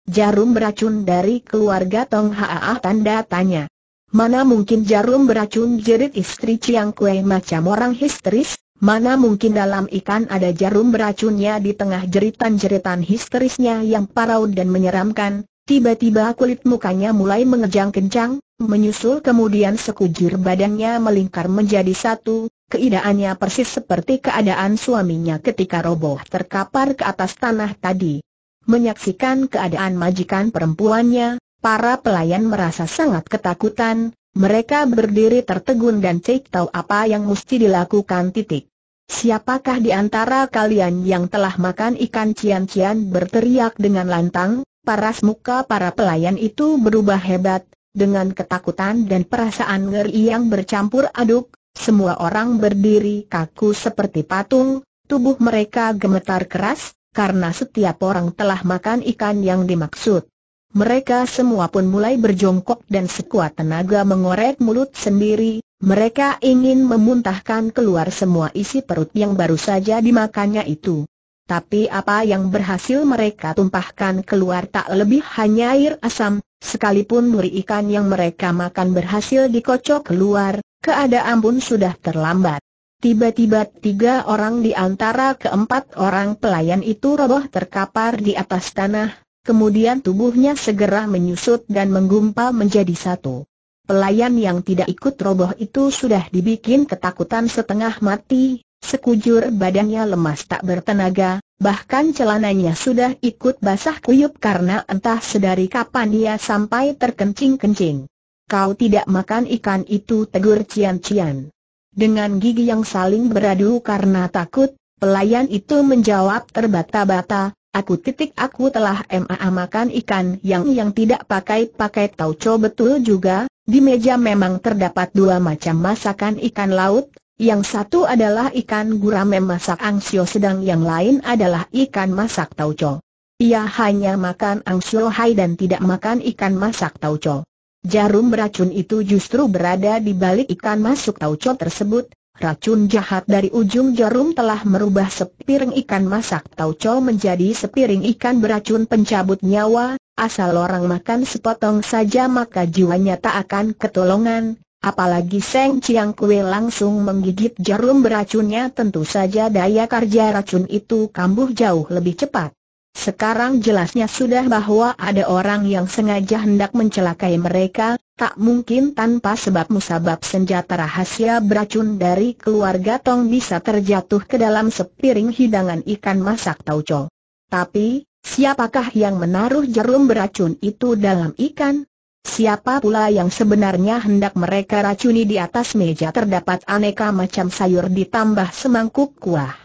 Jarum beracun dari keluarga Tong Haah tanda tanya. Mana mungkin jarum beracun jerit istri Chiang Kue macam orang histeris, mana mungkin dalam ikan ada jarum beracunnya di tengah jeritan-jeritan histerisnya yang parau dan menyeramkan, tiba-tiba kulit mukanya mulai mengejang kencang, menyusul kemudian sekujur badannya melingkar menjadi satu, keidaannya persis seperti keadaan suaminya ketika roboh terkapar ke atas tanah tadi. Menyaksikan keadaan majikan perempuannya, Para pelayan merasa sangat ketakutan, mereka berdiri tertegun dan cek tahu apa yang mesti dilakukan titik. Siapakah di antara kalian yang telah makan ikan cian-cian berteriak dengan lantang, paras muka para pelayan itu berubah hebat, dengan ketakutan dan perasaan ngeri yang bercampur aduk, semua orang berdiri kaku seperti patung, tubuh mereka gemetar keras, karena setiap orang telah makan ikan yang dimaksud. Mereka semua pun mulai berjongkok dan sekuat tenaga mengorek mulut sendiri, mereka ingin memuntahkan keluar semua isi perut yang baru saja dimakannya itu. Tapi apa yang berhasil mereka tumpahkan keluar tak lebih hanya air asam, sekalipun duri ikan yang mereka makan berhasil dikocok keluar, keadaan pun sudah terlambat. Tiba-tiba tiga orang di antara keempat orang pelayan itu roboh terkapar di atas tanah, Kemudian tubuhnya segera menyusut dan menggumpal menjadi satu. Pelayan yang tidak ikut roboh itu sudah dibikin ketakutan setengah mati, sekujur badannya lemas tak bertenaga, bahkan celananya sudah ikut basah kuyup karena entah sedari kapan dia sampai terkencing-kencing. Kau tidak makan ikan itu tegur cian-cian. Dengan gigi yang saling beradu karena takut, pelayan itu menjawab terbata-bata, Aku titik aku telah MAA makan ikan yang yang tidak pakai-pakai tauco betul juga, di meja memang terdapat dua macam masakan ikan laut, yang satu adalah ikan gurame masak angsio sedang yang lain adalah ikan masak tauco. Ia hanya makan angsio hai dan tidak makan ikan masak tauco. Jarum beracun itu justru berada di balik ikan masuk tauco tersebut, Racun jahat dari ujung jarum telah merubah sepiring ikan masak tauco menjadi sepiring ikan beracun pencabut nyawa, asal orang makan sepotong saja maka jiwanya tak akan ketolongan, Apalagi Seng Chiang Kue langsung menggigit jarum beracunnya tentu saja daya kerja racun itu kambuh jauh lebih cepat. Sekarang jelasnya sudah bahwa ada orang yang sengaja hendak mencelakai mereka, tak mungkin tanpa sebab musabab senjata rahasia beracun dari keluarga Tong bisa terjatuh ke dalam sepiring hidangan ikan masak tauco. Tapi, siapakah yang menaruh jarum beracun itu dalam ikan? Siapa pula yang sebenarnya hendak mereka racuni di atas meja terdapat aneka macam sayur ditambah semangkuk kuah.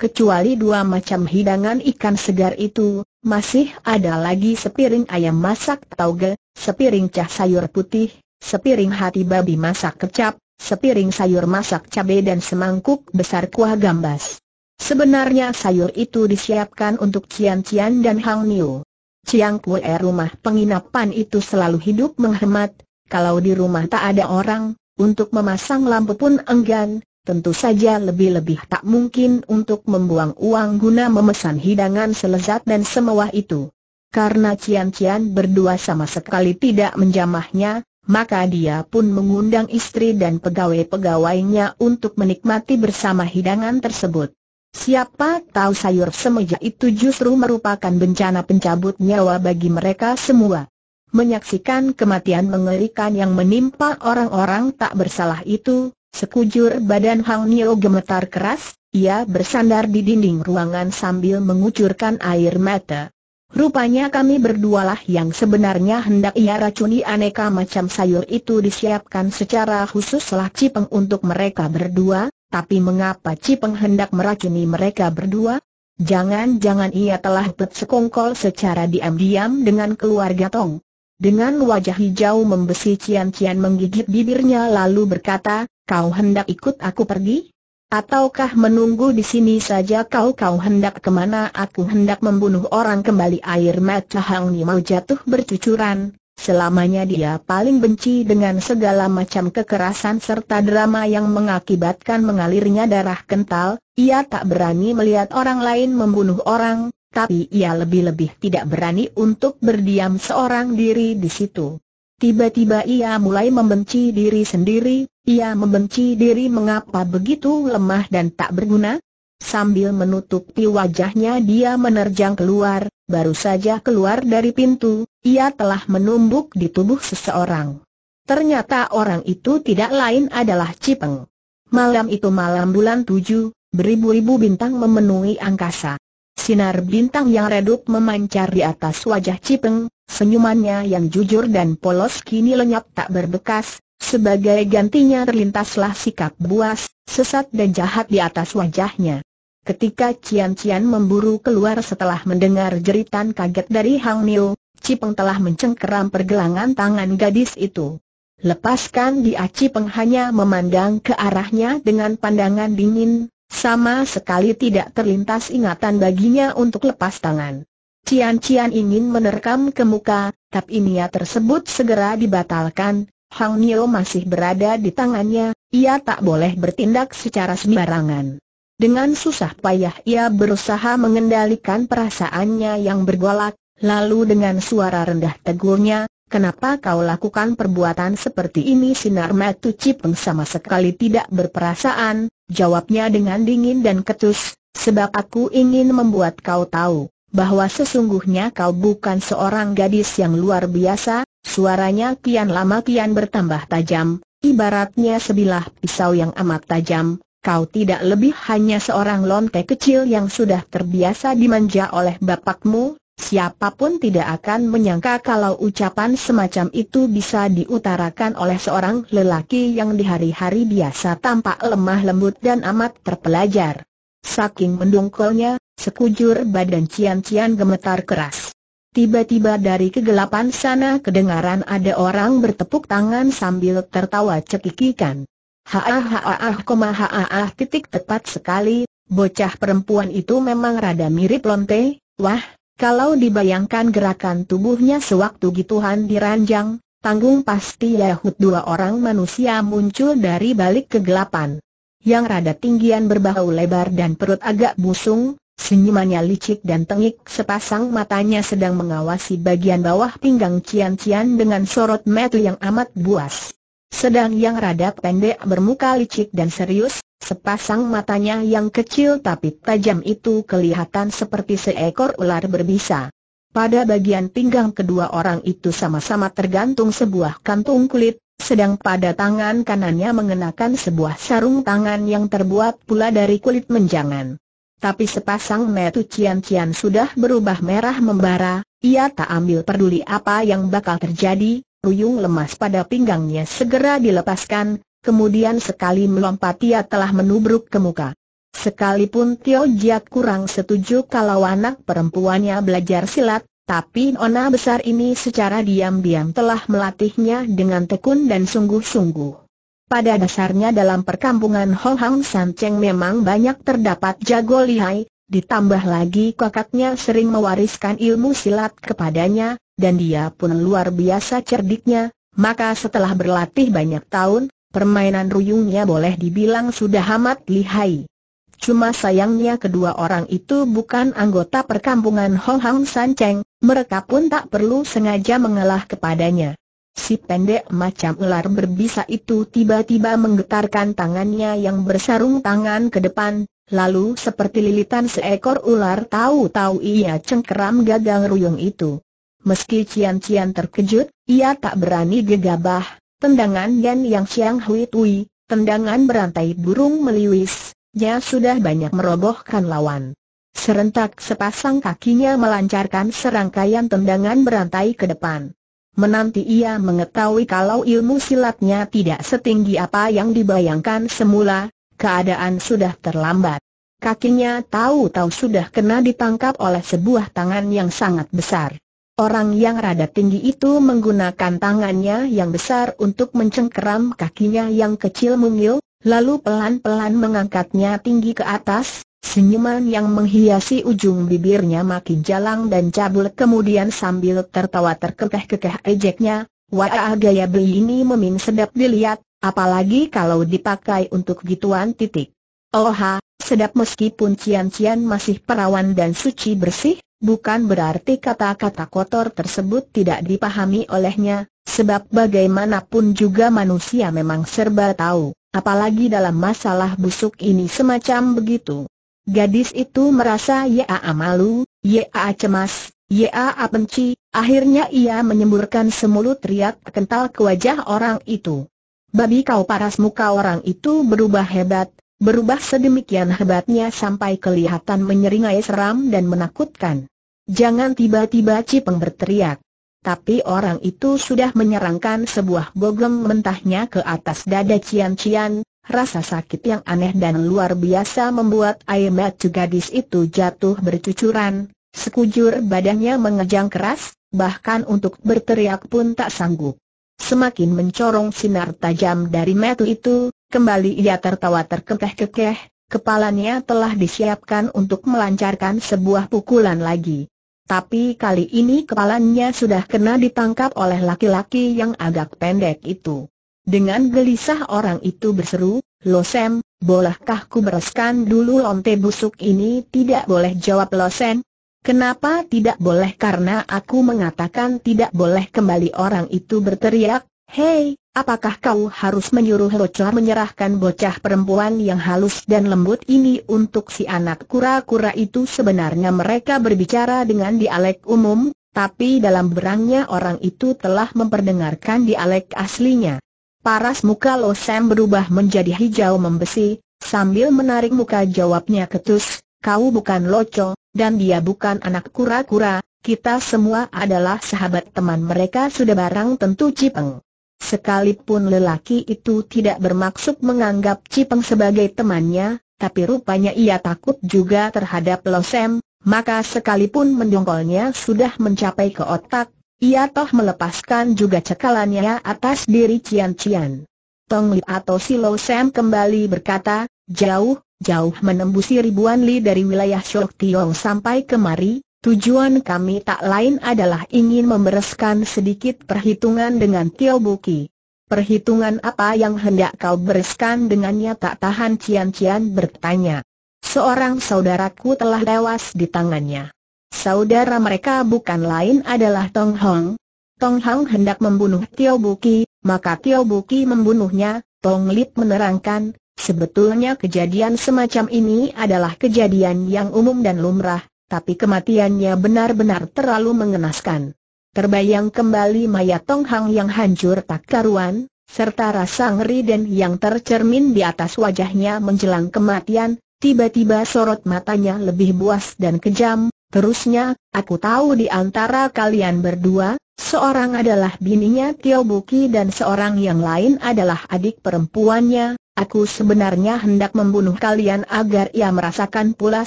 Kecuali dua macam hidangan ikan segar itu, masih ada lagi sepiring ayam masak tauge, sepiring cah sayur putih, sepiring hati babi masak kecap, sepiring sayur masak cabai dan semangkuk besar kuah gambas. Sebenarnya sayur itu disiapkan untuk Cian Cian dan Hang Niu. Ciang Kue rumah penginapan itu selalu hidup menghemat, kalau di rumah tak ada orang, untuk memasang lampu pun enggan, tentu saja lebih-lebih tak mungkin untuk membuang uang guna memesan hidangan selezat dan semewah itu. Karena Cian-Cian berdua sama sekali tidak menjamahnya, maka dia pun mengundang istri dan pegawai-pegawainya untuk menikmati bersama hidangan tersebut. Siapa tahu sayur semeja itu justru merupakan bencana pencabut nyawa bagi mereka semua. Menyaksikan kematian mengerikan yang menimpa orang-orang tak bersalah itu, Sekujur badan Nio gemetar keras, ia bersandar di dinding ruangan sambil mengucurkan air mata. Rupanya kami berdualah yang sebenarnya hendak ia racuni aneka macam sayur itu disiapkan secara khusus lah Cipeng untuk mereka berdua, tapi mengapa Cipeng hendak meracuni mereka berdua? Jangan-jangan ia telah bersekongkol secara diam-diam dengan keluarga Tong. Dengan wajah hijau membesi cian-cian menggigit bibirnya lalu berkata, kau hendak ikut aku pergi? Ataukah menunggu di sini saja kau-kau hendak kemana aku hendak membunuh orang kembali air mata Hang Ni mau jatuh bercucuran. Selamanya dia paling benci dengan segala macam kekerasan serta drama yang mengakibatkan mengalirnya darah kental, ia tak berani melihat orang lain membunuh orang, tapi ia lebih-lebih tidak berani untuk berdiam seorang diri di situ. Tiba-tiba ia mulai membenci diri sendiri, ia membenci diri mengapa begitu lemah dan tak berguna. Sambil menutupi wajahnya dia menerjang keluar, baru saja keluar dari pintu, ia telah menumbuk di tubuh seseorang. Ternyata orang itu tidak lain adalah Cipeng. Malam itu malam bulan tujuh, beribu-ribu bintang memenuhi angkasa. Sinar bintang yang redup memancar di atas wajah Cipeng, senyumannya yang jujur dan polos kini lenyap tak berbekas, sebagai gantinya terlintaslah sikap buas, sesat dan jahat di atas wajahnya. Ketika Cian Cian memburu keluar setelah mendengar jeritan kaget dari Hang Niu, Cipeng telah mencengkeram pergelangan tangan gadis itu. Lepaskan dia Cipeng hanya memandang ke arahnya dengan pandangan dingin, sama sekali tidak terlintas ingatan baginya untuk lepas tangan. Cian-cian ingin menerkam ke muka, tapi niat tersebut segera dibatalkan. Hang Nio masih berada di tangannya, ia tak boleh bertindak secara sembarangan. Dengan susah payah ia berusaha mengendalikan perasaannya yang bergolak, lalu dengan suara rendah tegurnya, Kenapa kau lakukan perbuatan seperti ini? Sinar Matu Cipeng sama sekali tidak berperasaan, jawabnya dengan dingin dan ketus, sebab aku ingin membuat kau tahu bahwa sesungguhnya kau bukan seorang gadis yang luar biasa, suaranya kian lama kian bertambah tajam, ibaratnya sebilah pisau yang amat tajam, Kau tidak lebih hanya seorang lonte kecil yang sudah terbiasa dimanja oleh bapakmu, Siapapun tidak akan menyangka kalau ucapan semacam itu bisa diutarakan oleh seorang lelaki yang di hari-hari biasa tampak lemah lembut dan amat terpelajar. Saking mendongkolnya, sekujur badan Cian-Cian gemetar keras. Tiba-tiba dari kegelapan sana kedengaran ada orang bertepuk tangan sambil tertawa cekikikan. Haah haah koma haah titik tepat sekali, bocah perempuan itu memang rada mirip lonte, wah, kalau dibayangkan gerakan tubuhnya sewaktu gituhan diranjang, tanggung pasti Yahud dua orang manusia muncul dari balik kegelapan. Yang rada tinggian berbahu lebar dan perut agak busung, senyumannya licik dan tengik sepasang matanya sedang mengawasi bagian bawah pinggang Cian-Cian dengan sorot metu yang amat buas. Sedang yang rada pendek bermuka licik dan serius, Sepasang matanya yang kecil tapi tajam itu kelihatan seperti seekor ular berbisa. Pada bagian pinggang kedua orang itu sama-sama tergantung sebuah kantung kulit, sedang pada tangan kanannya mengenakan sebuah sarung tangan yang terbuat pula dari kulit menjangan. Tapi sepasang metu cian-cian sudah berubah merah membara, ia tak ambil peduli apa yang bakal terjadi, Ruyung lemas pada pinggangnya segera dilepaskan, kemudian sekali melompat ia telah menubruk ke muka. Sekalipun Tio Jia kurang setuju kalau anak perempuannya belajar silat, tapi nona besar ini secara diam-diam telah melatihnya dengan tekun dan sungguh-sungguh. Pada dasarnya dalam perkampungan Hong Hang San Cheng memang banyak terdapat jago lihai, ditambah lagi kakaknya sering mewariskan ilmu silat kepadanya, dan dia pun luar biasa cerdiknya, maka setelah berlatih banyak tahun, Permainan ruyungnya boleh dibilang sudah amat lihai. Cuma sayangnya kedua orang itu bukan anggota perkampungan Hong Hang San Cheng, mereka pun tak perlu sengaja mengalah kepadanya. Si pendek macam ular berbisa itu tiba-tiba menggetarkan tangannya yang bersarung tangan ke depan, lalu seperti lilitan seekor ular tahu-tahu ia cengkeram gagang ruyung itu. Meski Cian-Cian terkejut, ia tak berani gegabah, Tendangan Yan Yang siang Hui Tui, tendangan berantai burung meliwis, sudah banyak merobohkan lawan. Serentak sepasang kakinya melancarkan serangkaian tendangan berantai ke depan. Menanti ia mengetahui kalau ilmu silatnya tidak setinggi apa yang dibayangkan semula, keadaan sudah terlambat. Kakinya tahu-tahu sudah kena ditangkap oleh sebuah tangan yang sangat besar. Orang yang rada tinggi itu menggunakan tangannya yang besar untuk mencengkeram kakinya yang kecil mungil, lalu pelan-pelan mengangkatnya tinggi ke atas, senyuman yang menghiasi ujung bibirnya makin jalang dan cabul kemudian sambil tertawa terkekeh-kekeh ejeknya, Wah gaya beli ini meming sedap dilihat, apalagi kalau dipakai untuk gituan titik. Oha, oh, sedap meskipun cian-cian masih perawan dan suci bersih, bukan berarti kata-kata kotor tersebut tidak dipahami olehnya, sebab bagaimanapun juga manusia memang serba tahu, apalagi dalam masalah busuk ini semacam begitu. Gadis itu merasa yaa malu, yaa cemas, yaa benci, akhirnya ia menyemburkan semulut riak kental ke wajah orang itu. Babi kau paras muka orang itu berubah hebat, berubah sedemikian hebatnya sampai kelihatan menyeringai seram dan menakutkan. Jangan tiba-tiba Cipeng berteriak. Tapi orang itu sudah menyerangkan sebuah bogem mentahnya ke atas dada Cian Cian, rasa sakit yang aneh dan luar biasa membuat air mata gadis itu jatuh bercucuran, sekujur badannya mengejang keras, bahkan untuk berteriak pun tak sanggup. Semakin mencorong sinar tajam dari metu itu, kembali ia tertawa terkekeh-kekeh, kepalanya telah disiapkan untuk melancarkan sebuah pukulan lagi. Tapi kali ini kepalanya sudah kena ditangkap oleh laki-laki yang agak pendek itu. Dengan gelisah orang itu berseru, Losen, bolehkah ku bereskan dulu lonte busuk ini? Tidak boleh jawab Losen. Kenapa tidak boleh? Karena aku mengatakan tidak boleh kembali orang itu berteriak, Hei, apakah kau harus menyuruh loco menyerahkan bocah perempuan yang halus dan lembut ini untuk si anak kura-kura itu? Sebenarnya mereka berbicara dengan dialek umum, tapi dalam berangnya orang itu telah memperdengarkan dialek aslinya. Paras muka Lo Sam berubah menjadi hijau membesi, sambil menarik muka jawabnya ketus, kau bukan Loco, dan dia bukan anak kura-kura, kita semua adalah sahabat teman mereka sudah barang tentu Cipeng. Sekalipun lelaki itu tidak bermaksud menganggap Cipeng sebagai temannya, tapi rupanya ia takut juga terhadap Losem, maka sekalipun mendongkolnya sudah mencapai ke otak, ia toh melepaskan juga cekalannya atas diri Cian Cian. Tong Li atau si Losem kembali berkata, jauh, jauh menembusi ribuan li dari wilayah Shok Tiong sampai kemari, Tujuan kami tak lain adalah ingin membereskan sedikit perhitungan dengan Tio Buki. Perhitungan apa yang hendak kau bereskan dengannya tak tahan Cian-Cian bertanya. Seorang saudaraku telah tewas di tangannya. Saudara mereka bukan lain adalah Tong Hong. Tong Hong hendak membunuh Tio Buki, maka Tio Buki membunuhnya, Tong Lip menerangkan, sebetulnya kejadian semacam ini adalah kejadian yang umum dan lumrah, tapi kematiannya benar-benar terlalu mengenaskan. Terbayang kembali mayat Tong Hang yang hancur tak karuan, serta rasa ngeri dan yang tercermin di atas wajahnya menjelang kematian, tiba-tiba sorot matanya lebih buas dan kejam, Terusnya, aku tahu di antara kalian berdua, seorang adalah bininya Tio Buki dan seorang yang lain adalah adik perempuannya. Aku sebenarnya hendak membunuh kalian agar ia merasakan pula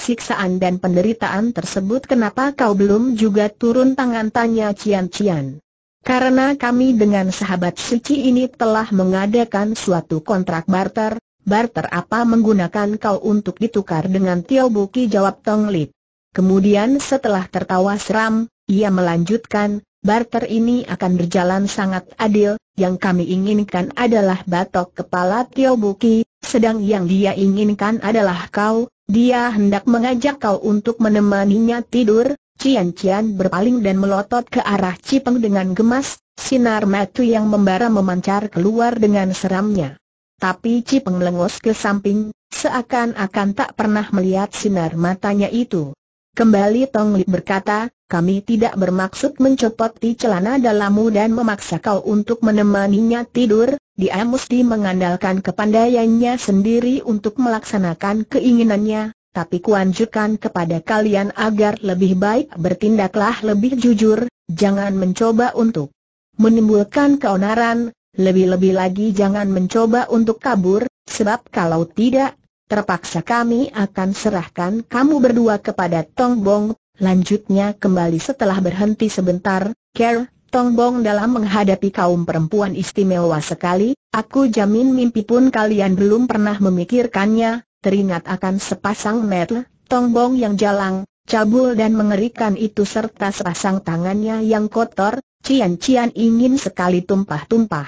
siksaan dan penderitaan tersebut. Kenapa kau belum juga turun tangan tanya Cian Cian? Karena kami dengan sahabat suci ini telah mengadakan suatu kontrak barter, barter apa menggunakan kau untuk ditukar dengan Tio Buki jawab Tong Lip. Kemudian setelah tertawa seram, ia melanjutkan, barter ini akan berjalan sangat adil, yang kami inginkan adalah batok kepala Tio Buki, sedang yang dia inginkan adalah kau, dia hendak mengajak kau untuk menemaninya tidur, Cian-cian berpaling dan melotot ke arah Cipeng dengan gemas, sinar mata yang membara memancar keluar dengan seramnya. Tapi Cipeng lengos ke samping, seakan-akan tak pernah melihat sinar matanya itu. Kembali Tong Li berkata, kami tidak bermaksud mencopot ti celana dalammu dan memaksa kau untuk menemaninya tidur, dia mesti mengandalkan kepandaiannya sendiri untuk melaksanakan keinginannya, tapi kuanjurkan kepada kalian agar lebih baik bertindaklah lebih jujur, jangan mencoba untuk menimbulkan keonaran, lebih-lebih lagi jangan mencoba untuk kabur, sebab kalau tidak, terpaksa kami akan serahkan kamu berdua kepada Tong Bong. Lanjutnya kembali setelah berhenti sebentar, Care, Tong Bong dalam menghadapi kaum perempuan istimewa sekali, aku jamin mimpi pun kalian belum pernah memikirkannya, teringat akan sepasang metel, Tong Bong yang jalang, cabul dan mengerikan itu serta sepasang tangannya yang kotor, cian-cian ingin sekali tumpah-tumpah.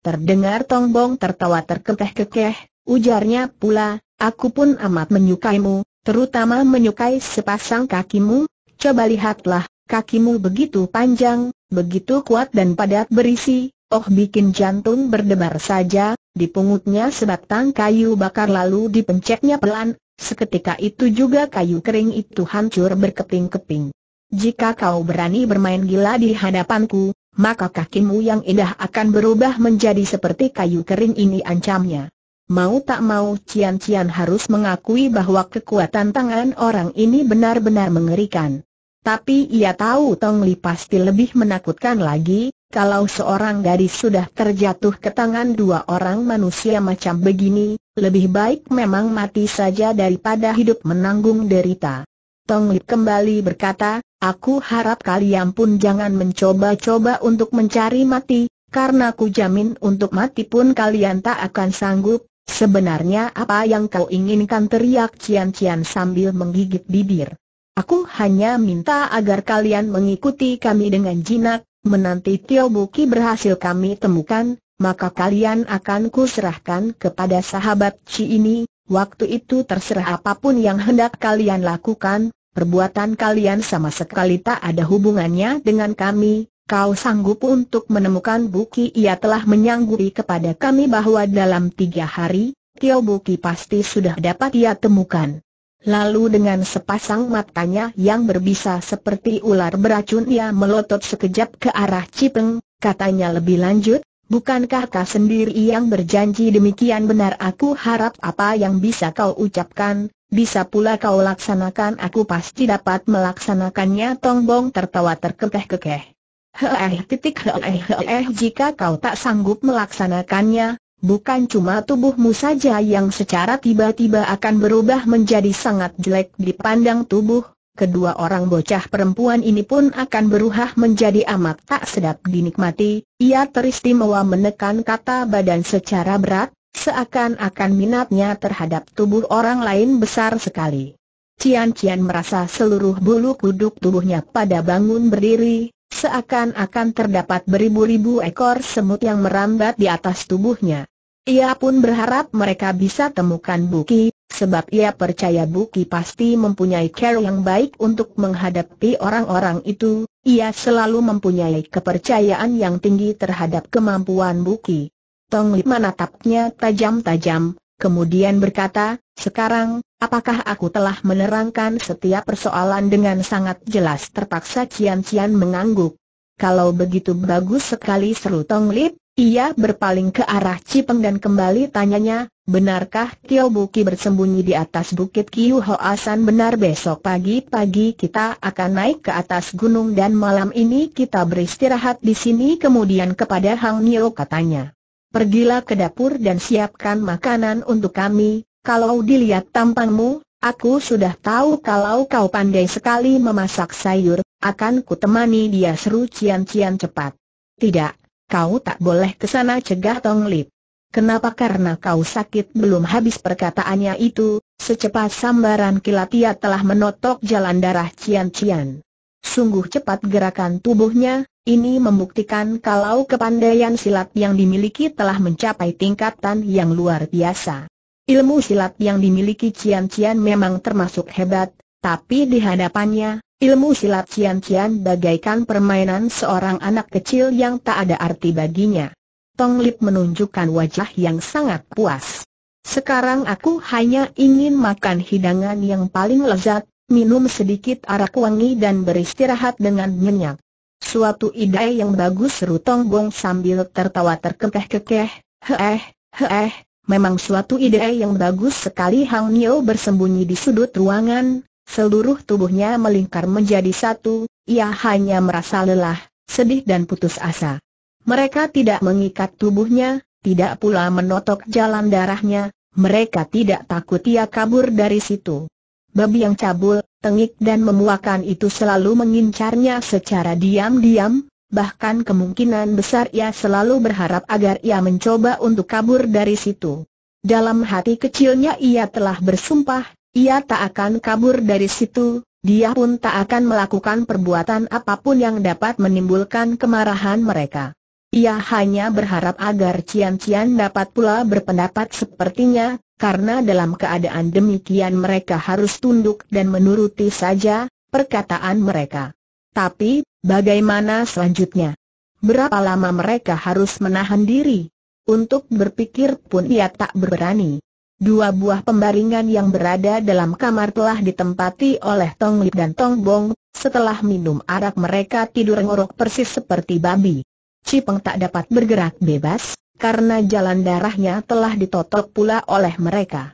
Terdengar Tong Bong tertawa terkekeh-kekeh, ujarnya pula, Aku pun amat menyukaimu, terutama menyukai sepasang kakimu. Coba lihatlah, kakimu begitu panjang, begitu kuat dan padat berisi, oh bikin jantung berdebar saja, di pungutnya sebatang kayu bakar lalu dipencetnya pelan, seketika itu juga kayu kering itu hancur berkeping-keping. Jika kau berani bermain gila di hadapanku, maka kakimu yang indah akan berubah menjadi seperti kayu kering ini ancamnya. Mau tak mau Cian Cian harus mengakui bahwa kekuatan tangan orang ini benar-benar mengerikan. Tapi ia tahu Tong Li pasti lebih menakutkan lagi, kalau seorang gadis sudah terjatuh ke tangan dua orang manusia macam begini, lebih baik memang mati saja daripada hidup menanggung derita. Tong Li kembali berkata, aku harap kalian pun jangan mencoba-coba untuk mencari mati, karena ku jamin untuk mati pun kalian tak akan sanggup, Sebenarnya apa yang kau inginkan teriak Cian Cian sambil menggigit bibir. Aku hanya minta agar kalian mengikuti kami dengan jinak, menanti Tio Buki berhasil kami temukan, maka kalian akan kuserahkan kepada sahabat Ci ini, waktu itu terserah apapun yang hendak kalian lakukan, perbuatan kalian sama sekali tak ada hubungannya dengan kami, kau sanggup untuk menemukan Buki ia telah menyanggupi kepada kami bahwa dalam tiga hari, Tio Buki pasti sudah dapat ia temukan. Lalu dengan sepasang matanya yang berbisa seperti ular beracun ia melotot sekejap ke arah Cipeng, katanya lebih lanjut, bukankah kau sendiri yang berjanji demikian benar aku harap apa yang bisa kau ucapkan, bisa pula kau laksanakan aku pasti dapat melaksanakannya Tongbong tertawa terkekeh-kekeh. Heeh titik heeh heeh jika kau tak sanggup melaksanakannya, bukan cuma tubuhmu saja yang secara tiba-tiba akan berubah menjadi sangat jelek dipandang tubuh, kedua orang bocah perempuan ini pun akan berubah menjadi amat tak sedap dinikmati, ia teristimewa menekan kata badan secara berat, seakan-akan minatnya terhadap tubuh orang lain besar sekali. Cian-cian merasa seluruh bulu kuduk tubuhnya pada bangun berdiri, Seakan-akan terdapat beribu-ribu ekor semut yang merambat di atas tubuhnya. Ia pun berharap mereka bisa temukan Buki, sebab ia percaya Buki pasti mempunyai care yang baik untuk menghadapi orang-orang itu. Ia selalu mempunyai kepercayaan yang tinggi terhadap kemampuan Buki. Tong Lip menatapnya tajam-tajam, kemudian berkata, sekarang, apakah aku telah menerangkan setiap persoalan dengan sangat jelas terpaksa Cian Cian mengangguk. Kalau begitu bagus sekali seru Tong Lip, ia berpaling ke arah Cipeng dan kembali tanyanya, benarkah Tio Buki bersembunyi di atas bukit Kiu Hoasan benar besok pagi-pagi kita akan naik ke atas gunung dan malam ini kita beristirahat di sini kemudian kepada Hang Nio katanya pergilah ke dapur dan siapkan makanan untuk kami, kalau dilihat tampangmu, Aku sudah tahu kalau kau pandai sekali memasak sayur, akan kutemani dia seru cian-cian cepat. Tidak, kau tak boleh ke sana cegah Tong Lip. Kenapa karena kau sakit belum habis perkataannya itu, secepat sambaran kilat ia telah menotok jalan darah cian-cian. Sungguh cepat gerakan tubuhnya, ini membuktikan kalau kepandaian silat yang dimiliki telah mencapai tingkatan yang luar biasa. Ilmu silat yang dimiliki Cian Cian memang termasuk hebat, tapi di hadapannya, ilmu silat Cian Cian bagaikan permainan seorang anak kecil yang tak ada arti baginya. Tong Lip menunjukkan wajah yang sangat puas. Sekarang aku hanya ingin makan hidangan yang paling lezat, minum sedikit arak wangi dan beristirahat dengan nyenyak. Suatu ide yang bagus seru Tong Bong sambil tertawa terkekeh-kekeh, heeh, heeh, memang suatu ide yang bagus sekali Hang Nyo bersembunyi di sudut ruangan, seluruh tubuhnya melingkar menjadi satu, ia hanya merasa lelah, sedih dan putus asa. Mereka tidak mengikat tubuhnya, tidak pula menotok jalan darahnya, mereka tidak takut ia kabur dari situ. Babi yang cabul, tengik dan memuakan itu selalu mengincarnya secara diam-diam, bahkan kemungkinan besar ia selalu berharap agar ia mencoba untuk kabur dari situ. Dalam hati kecilnya ia telah bersumpah, ia tak akan kabur dari situ, dia pun tak akan melakukan perbuatan apapun yang dapat menimbulkan kemarahan mereka. Ia hanya berharap agar Cian Cian dapat pula berpendapat sepertinya, karena dalam keadaan demikian mereka harus tunduk dan menuruti saja perkataan mereka. Tapi, bagaimana selanjutnya? Berapa lama mereka harus menahan diri? Untuk berpikir pun ia tak berani. Dua buah pembaringan yang berada dalam kamar telah ditempati oleh Tong Lip dan Tong Bong, setelah minum arak mereka tidur ngorok persis seperti babi. Cipeng tak dapat bergerak bebas, karena jalan darahnya telah ditotok pula oleh mereka.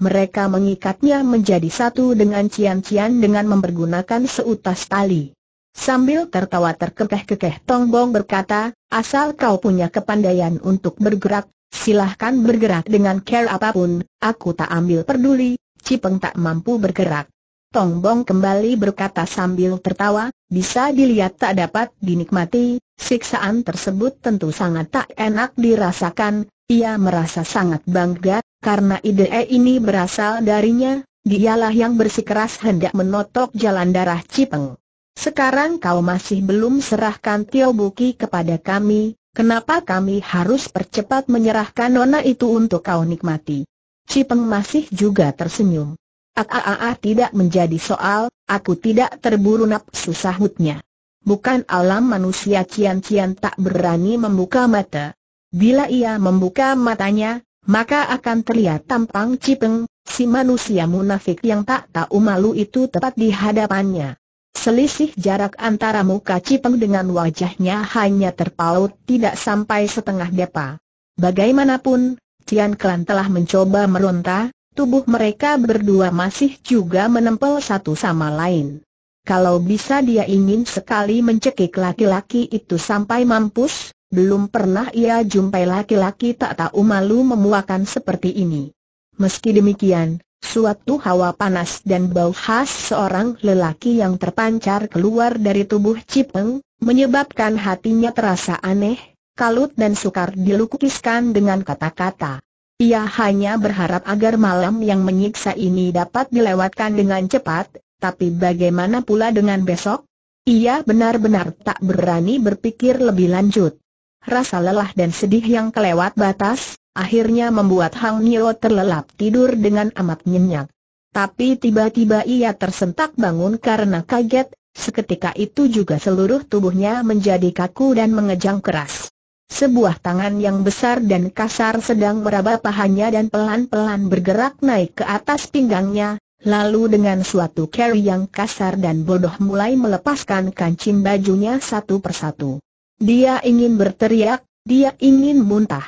Mereka mengikatnya menjadi satu dengan cian-cian dengan mempergunakan seutas tali. Sambil tertawa terkekeh-kekeh Tong Bong berkata, asal kau punya kepandaian untuk bergerak, silahkan bergerak dengan care apapun, aku tak ambil peduli, Cipeng tak mampu bergerak. Tong Bong kembali berkata sambil tertawa, bisa dilihat tak dapat dinikmati, Siksaan tersebut tentu sangat tak enak dirasakan, ia merasa sangat bangga, karena ide ini berasal darinya, dialah yang bersikeras hendak menotok jalan darah Cipeng. Sekarang kau masih belum serahkan Tio Buki kepada kami, kenapa kami harus percepat menyerahkan nona itu untuk kau nikmati? Cipeng masih juga tersenyum. Aaah ah, ah, ah, tidak menjadi soal, aku tidak terburu nafsu sahutnya. Bukan alam manusia kian-kian tak berani membuka mata. Bila ia membuka matanya, maka akan terlihat tampang Cipeng, si manusia munafik yang tak tahu malu itu tepat di hadapannya. Selisih jarak antara muka Cipeng dengan wajahnya hanya terpaut tidak sampai setengah depa. Bagaimanapun, Tian Klan telah mencoba meronta, tubuh mereka berdua masih juga menempel satu sama lain. Kalau bisa dia ingin sekali mencekik laki-laki itu sampai mampus, belum pernah ia jumpai laki-laki tak tahu malu memuakan seperti ini. Meski demikian, suatu hawa panas dan bau khas seorang lelaki yang terpancar keluar dari tubuh Cipeng, menyebabkan hatinya terasa aneh, kalut dan sukar dilukiskan dengan kata-kata. Ia hanya berharap agar malam yang menyiksa ini dapat dilewatkan dengan cepat, tapi bagaimana pula dengan besok? Ia benar-benar tak berani berpikir lebih lanjut. Rasa lelah dan sedih yang kelewat batas, akhirnya membuat Hang Nio terlelap tidur dengan amat nyenyak. Tapi tiba-tiba ia tersentak bangun karena kaget, seketika itu juga seluruh tubuhnya menjadi kaku dan mengejang keras. Sebuah tangan yang besar dan kasar sedang meraba pahanya dan pelan-pelan bergerak naik ke atas pinggangnya, Lalu dengan suatu carry yang kasar dan bodoh mulai melepaskan kancing bajunya satu persatu. Dia ingin berteriak, dia ingin muntah.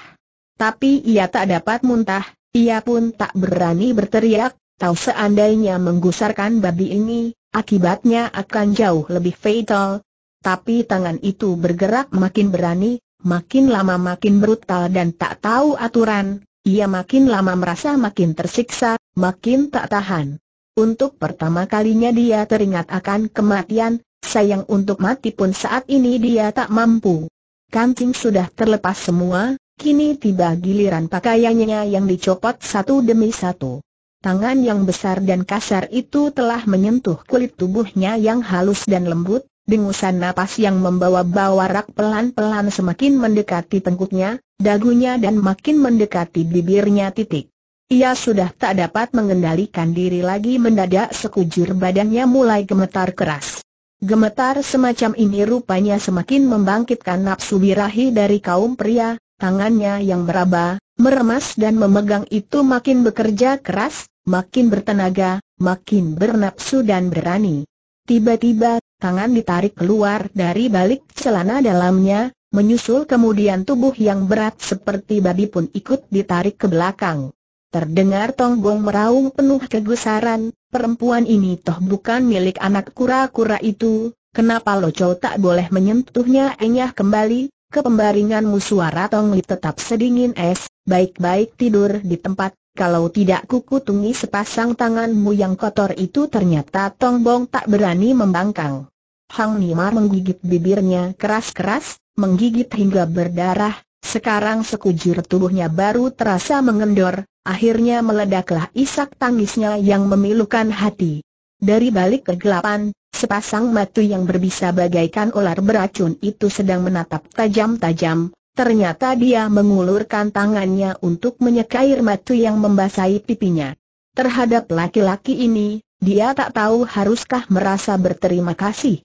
Tapi ia tak dapat muntah, ia pun tak berani berteriak, tahu seandainya menggusarkan babi ini, akibatnya akan jauh lebih fatal. Tapi tangan itu bergerak makin berani, makin lama makin brutal dan tak tahu aturan, ia makin lama merasa makin tersiksa, makin tak tahan. Untuk pertama kalinya dia teringat akan kematian, sayang untuk mati pun saat ini dia tak mampu. Kancing sudah terlepas semua, kini tiba giliran pakaiannya yang dicopot satu demi satu. Tangan yang besar dan kasar itu telah menyentuh kulit tubuhnya yang halus dan lembut, Dengusan napas yang membawa bawarak pelan-pelan semakin mendekati tengkuknya, dagunya dan makin mendekati bibirnya titik. Ia sudah tak dapat mengendalikan diri lagi mendadak sekujur badannya mulai gemetar keras. Gemetar semacam ini rupanya semakin membangkitkan nafsu birahi dari kaum pria, tangannya yang meraba, meremas dan memegang itu makin bekerja keras, makin bertenaga, makin bernafsu dan berani. Tiba-tiba, tangan ditarik keluar dari balik celana dalamnya, menyusul kemudian tubuh yang berat seperti babi pun ikut ditarik ke belakang. Terdengar tonggong meraung penuh kegusaran, perempuan ini toh bukan milik anak kura-kura itu, kenapa Loco tak boleh menyentuhnya enyah kembali, ke pembaringanmu suara Tongli tetap sedingin es, baik-baik tidur di tempat, kalau tidak kukutungi sepasang tanganmu yang kotor itu ternyata Tongbong tak berani membangkang. Hang Nimar menggigit bibirnya keras-keras, menggigit hingga berdarah, sekarang sekujur tubuhnya baru terasa mengendor, Akhirnya meledaklah isak tangisnya yang memilukan hati. Dari balik kegelapan, sepasang mata yang berbisa bagaikan ular beracun itu sedang menatap tajam-tajam. Ternyata dia mengulurkan tangannya untuk menyekair mata yang membasahi pipinya. Terhadap laki-laki ini, dia tak tahu haruskah merasa berterima kasih,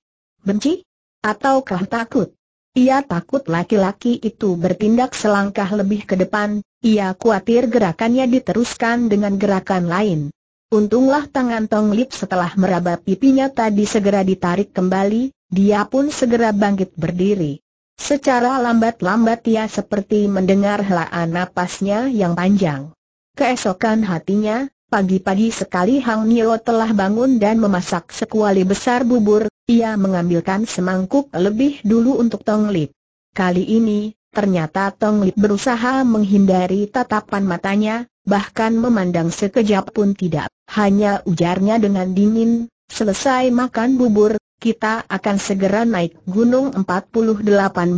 benci, ataukah takut. Ia takut laki-laki itu bertindak selangkah lebih ke depan, ia khawatir gerakannya diteruskan dengan gerakan lain. Untunglah tangan Tong Lip setelah meraba pipinya tadi segera ditarik kembali, dia pun segera bangkit berdiri. Secara lambat-lambat ia seperti mendengar helaan napasnya yang panjang. Keesokan hatinya, pagi-pagi sekali Hang Nio telah bangun dan memasak sekuali besar bubur, ia mengambilkan semangkuk lebih dulu untuk Tong Lip. Kali ini, ternyata Tong Lip berusaha menghindari tatapan matanya, bahkan memandang sekejap pun tidak. Hanya ujarnya dengan dingin, selesai makan bubur, kita akan segera naik gunung 48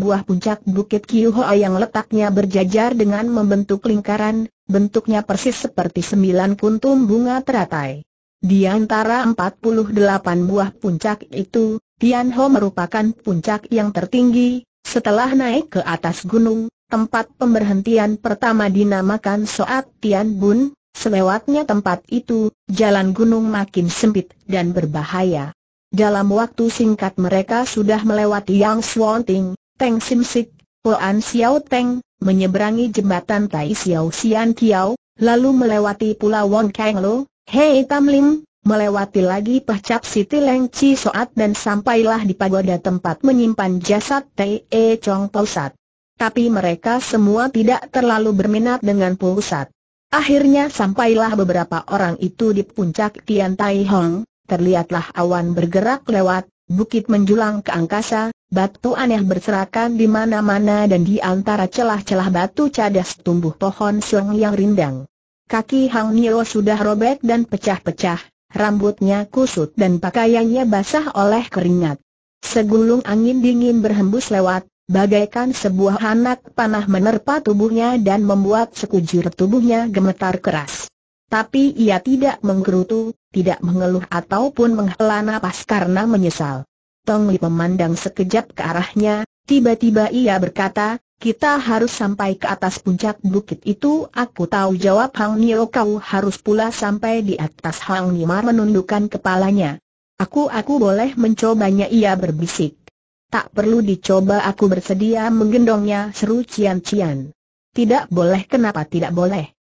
buah puncak Bukit Kiuhoa yang letaknya berjajar dengan membentuk lingkaran, bentuknya persis seperti sembilan kuntum bunga teratai. Di antara 48 buah puncak itu, Tianho merupakan puncak yang tertinggi, setelah naik ke atas gunung, tempat pemberhentian pertama dinamakan Soat Tian Bun, selewatnya tempat itu, jalan gunung makin sempit dan berbahaya. Dalam waktu singkat mereka sudah melewati Yang Swanting, Teng Sim Sik, Poan Xiao Teng, menyeberangi jembatan Tai Xiao Xian Kiao, lalu melewati Pulau Wong Kang Lo, Hei Tam Lim, melewati lagi pahcap Siti Leng Chi Soat dan sampailah di pagoda tempat menyimpan jasad T.E. E Chong Pausat. Tapi mereka semua tidak terlalu berminat dengan Pausat. Akhirnya sampailah beberapa orang itu di puncak Tian Tai Hong, terlihatlah awan bergerak lewat, bukit menjulang ke angkasa, batu aneh berserakan di mana-mana dan di antara celah-celah batu cadas tumbuh pohon siung yang rindang. Kaki Hang Nio sudah robek dan pecah-pecah, rambutnya kusut dan pakaiannya basah oleh keringat. Segulung angin dingin berhembus lewat, bagaikan sebuah anak panah menerpa tubuhnya dan membuat sekujur tubuhnya gemetar keras. Tapi ia tidak menggerutu, tidak mengeluh ataupun menghela napas karena menyesal. Tong Li memandang sekejap ke arahnya, tiba-tiba ia berkata, kita harus sampai ke atas puncak bukit itu Aku tahu jawab Hang Nio kau harus pula sampai di atas Hang Nimar menundukkan kepalanya Aku aku boleh mencobanya ia berbisik Tak perlu dicoba aku bersedia menggendongnya seru Cian Cian Tidak boleh kenapa tidak boleh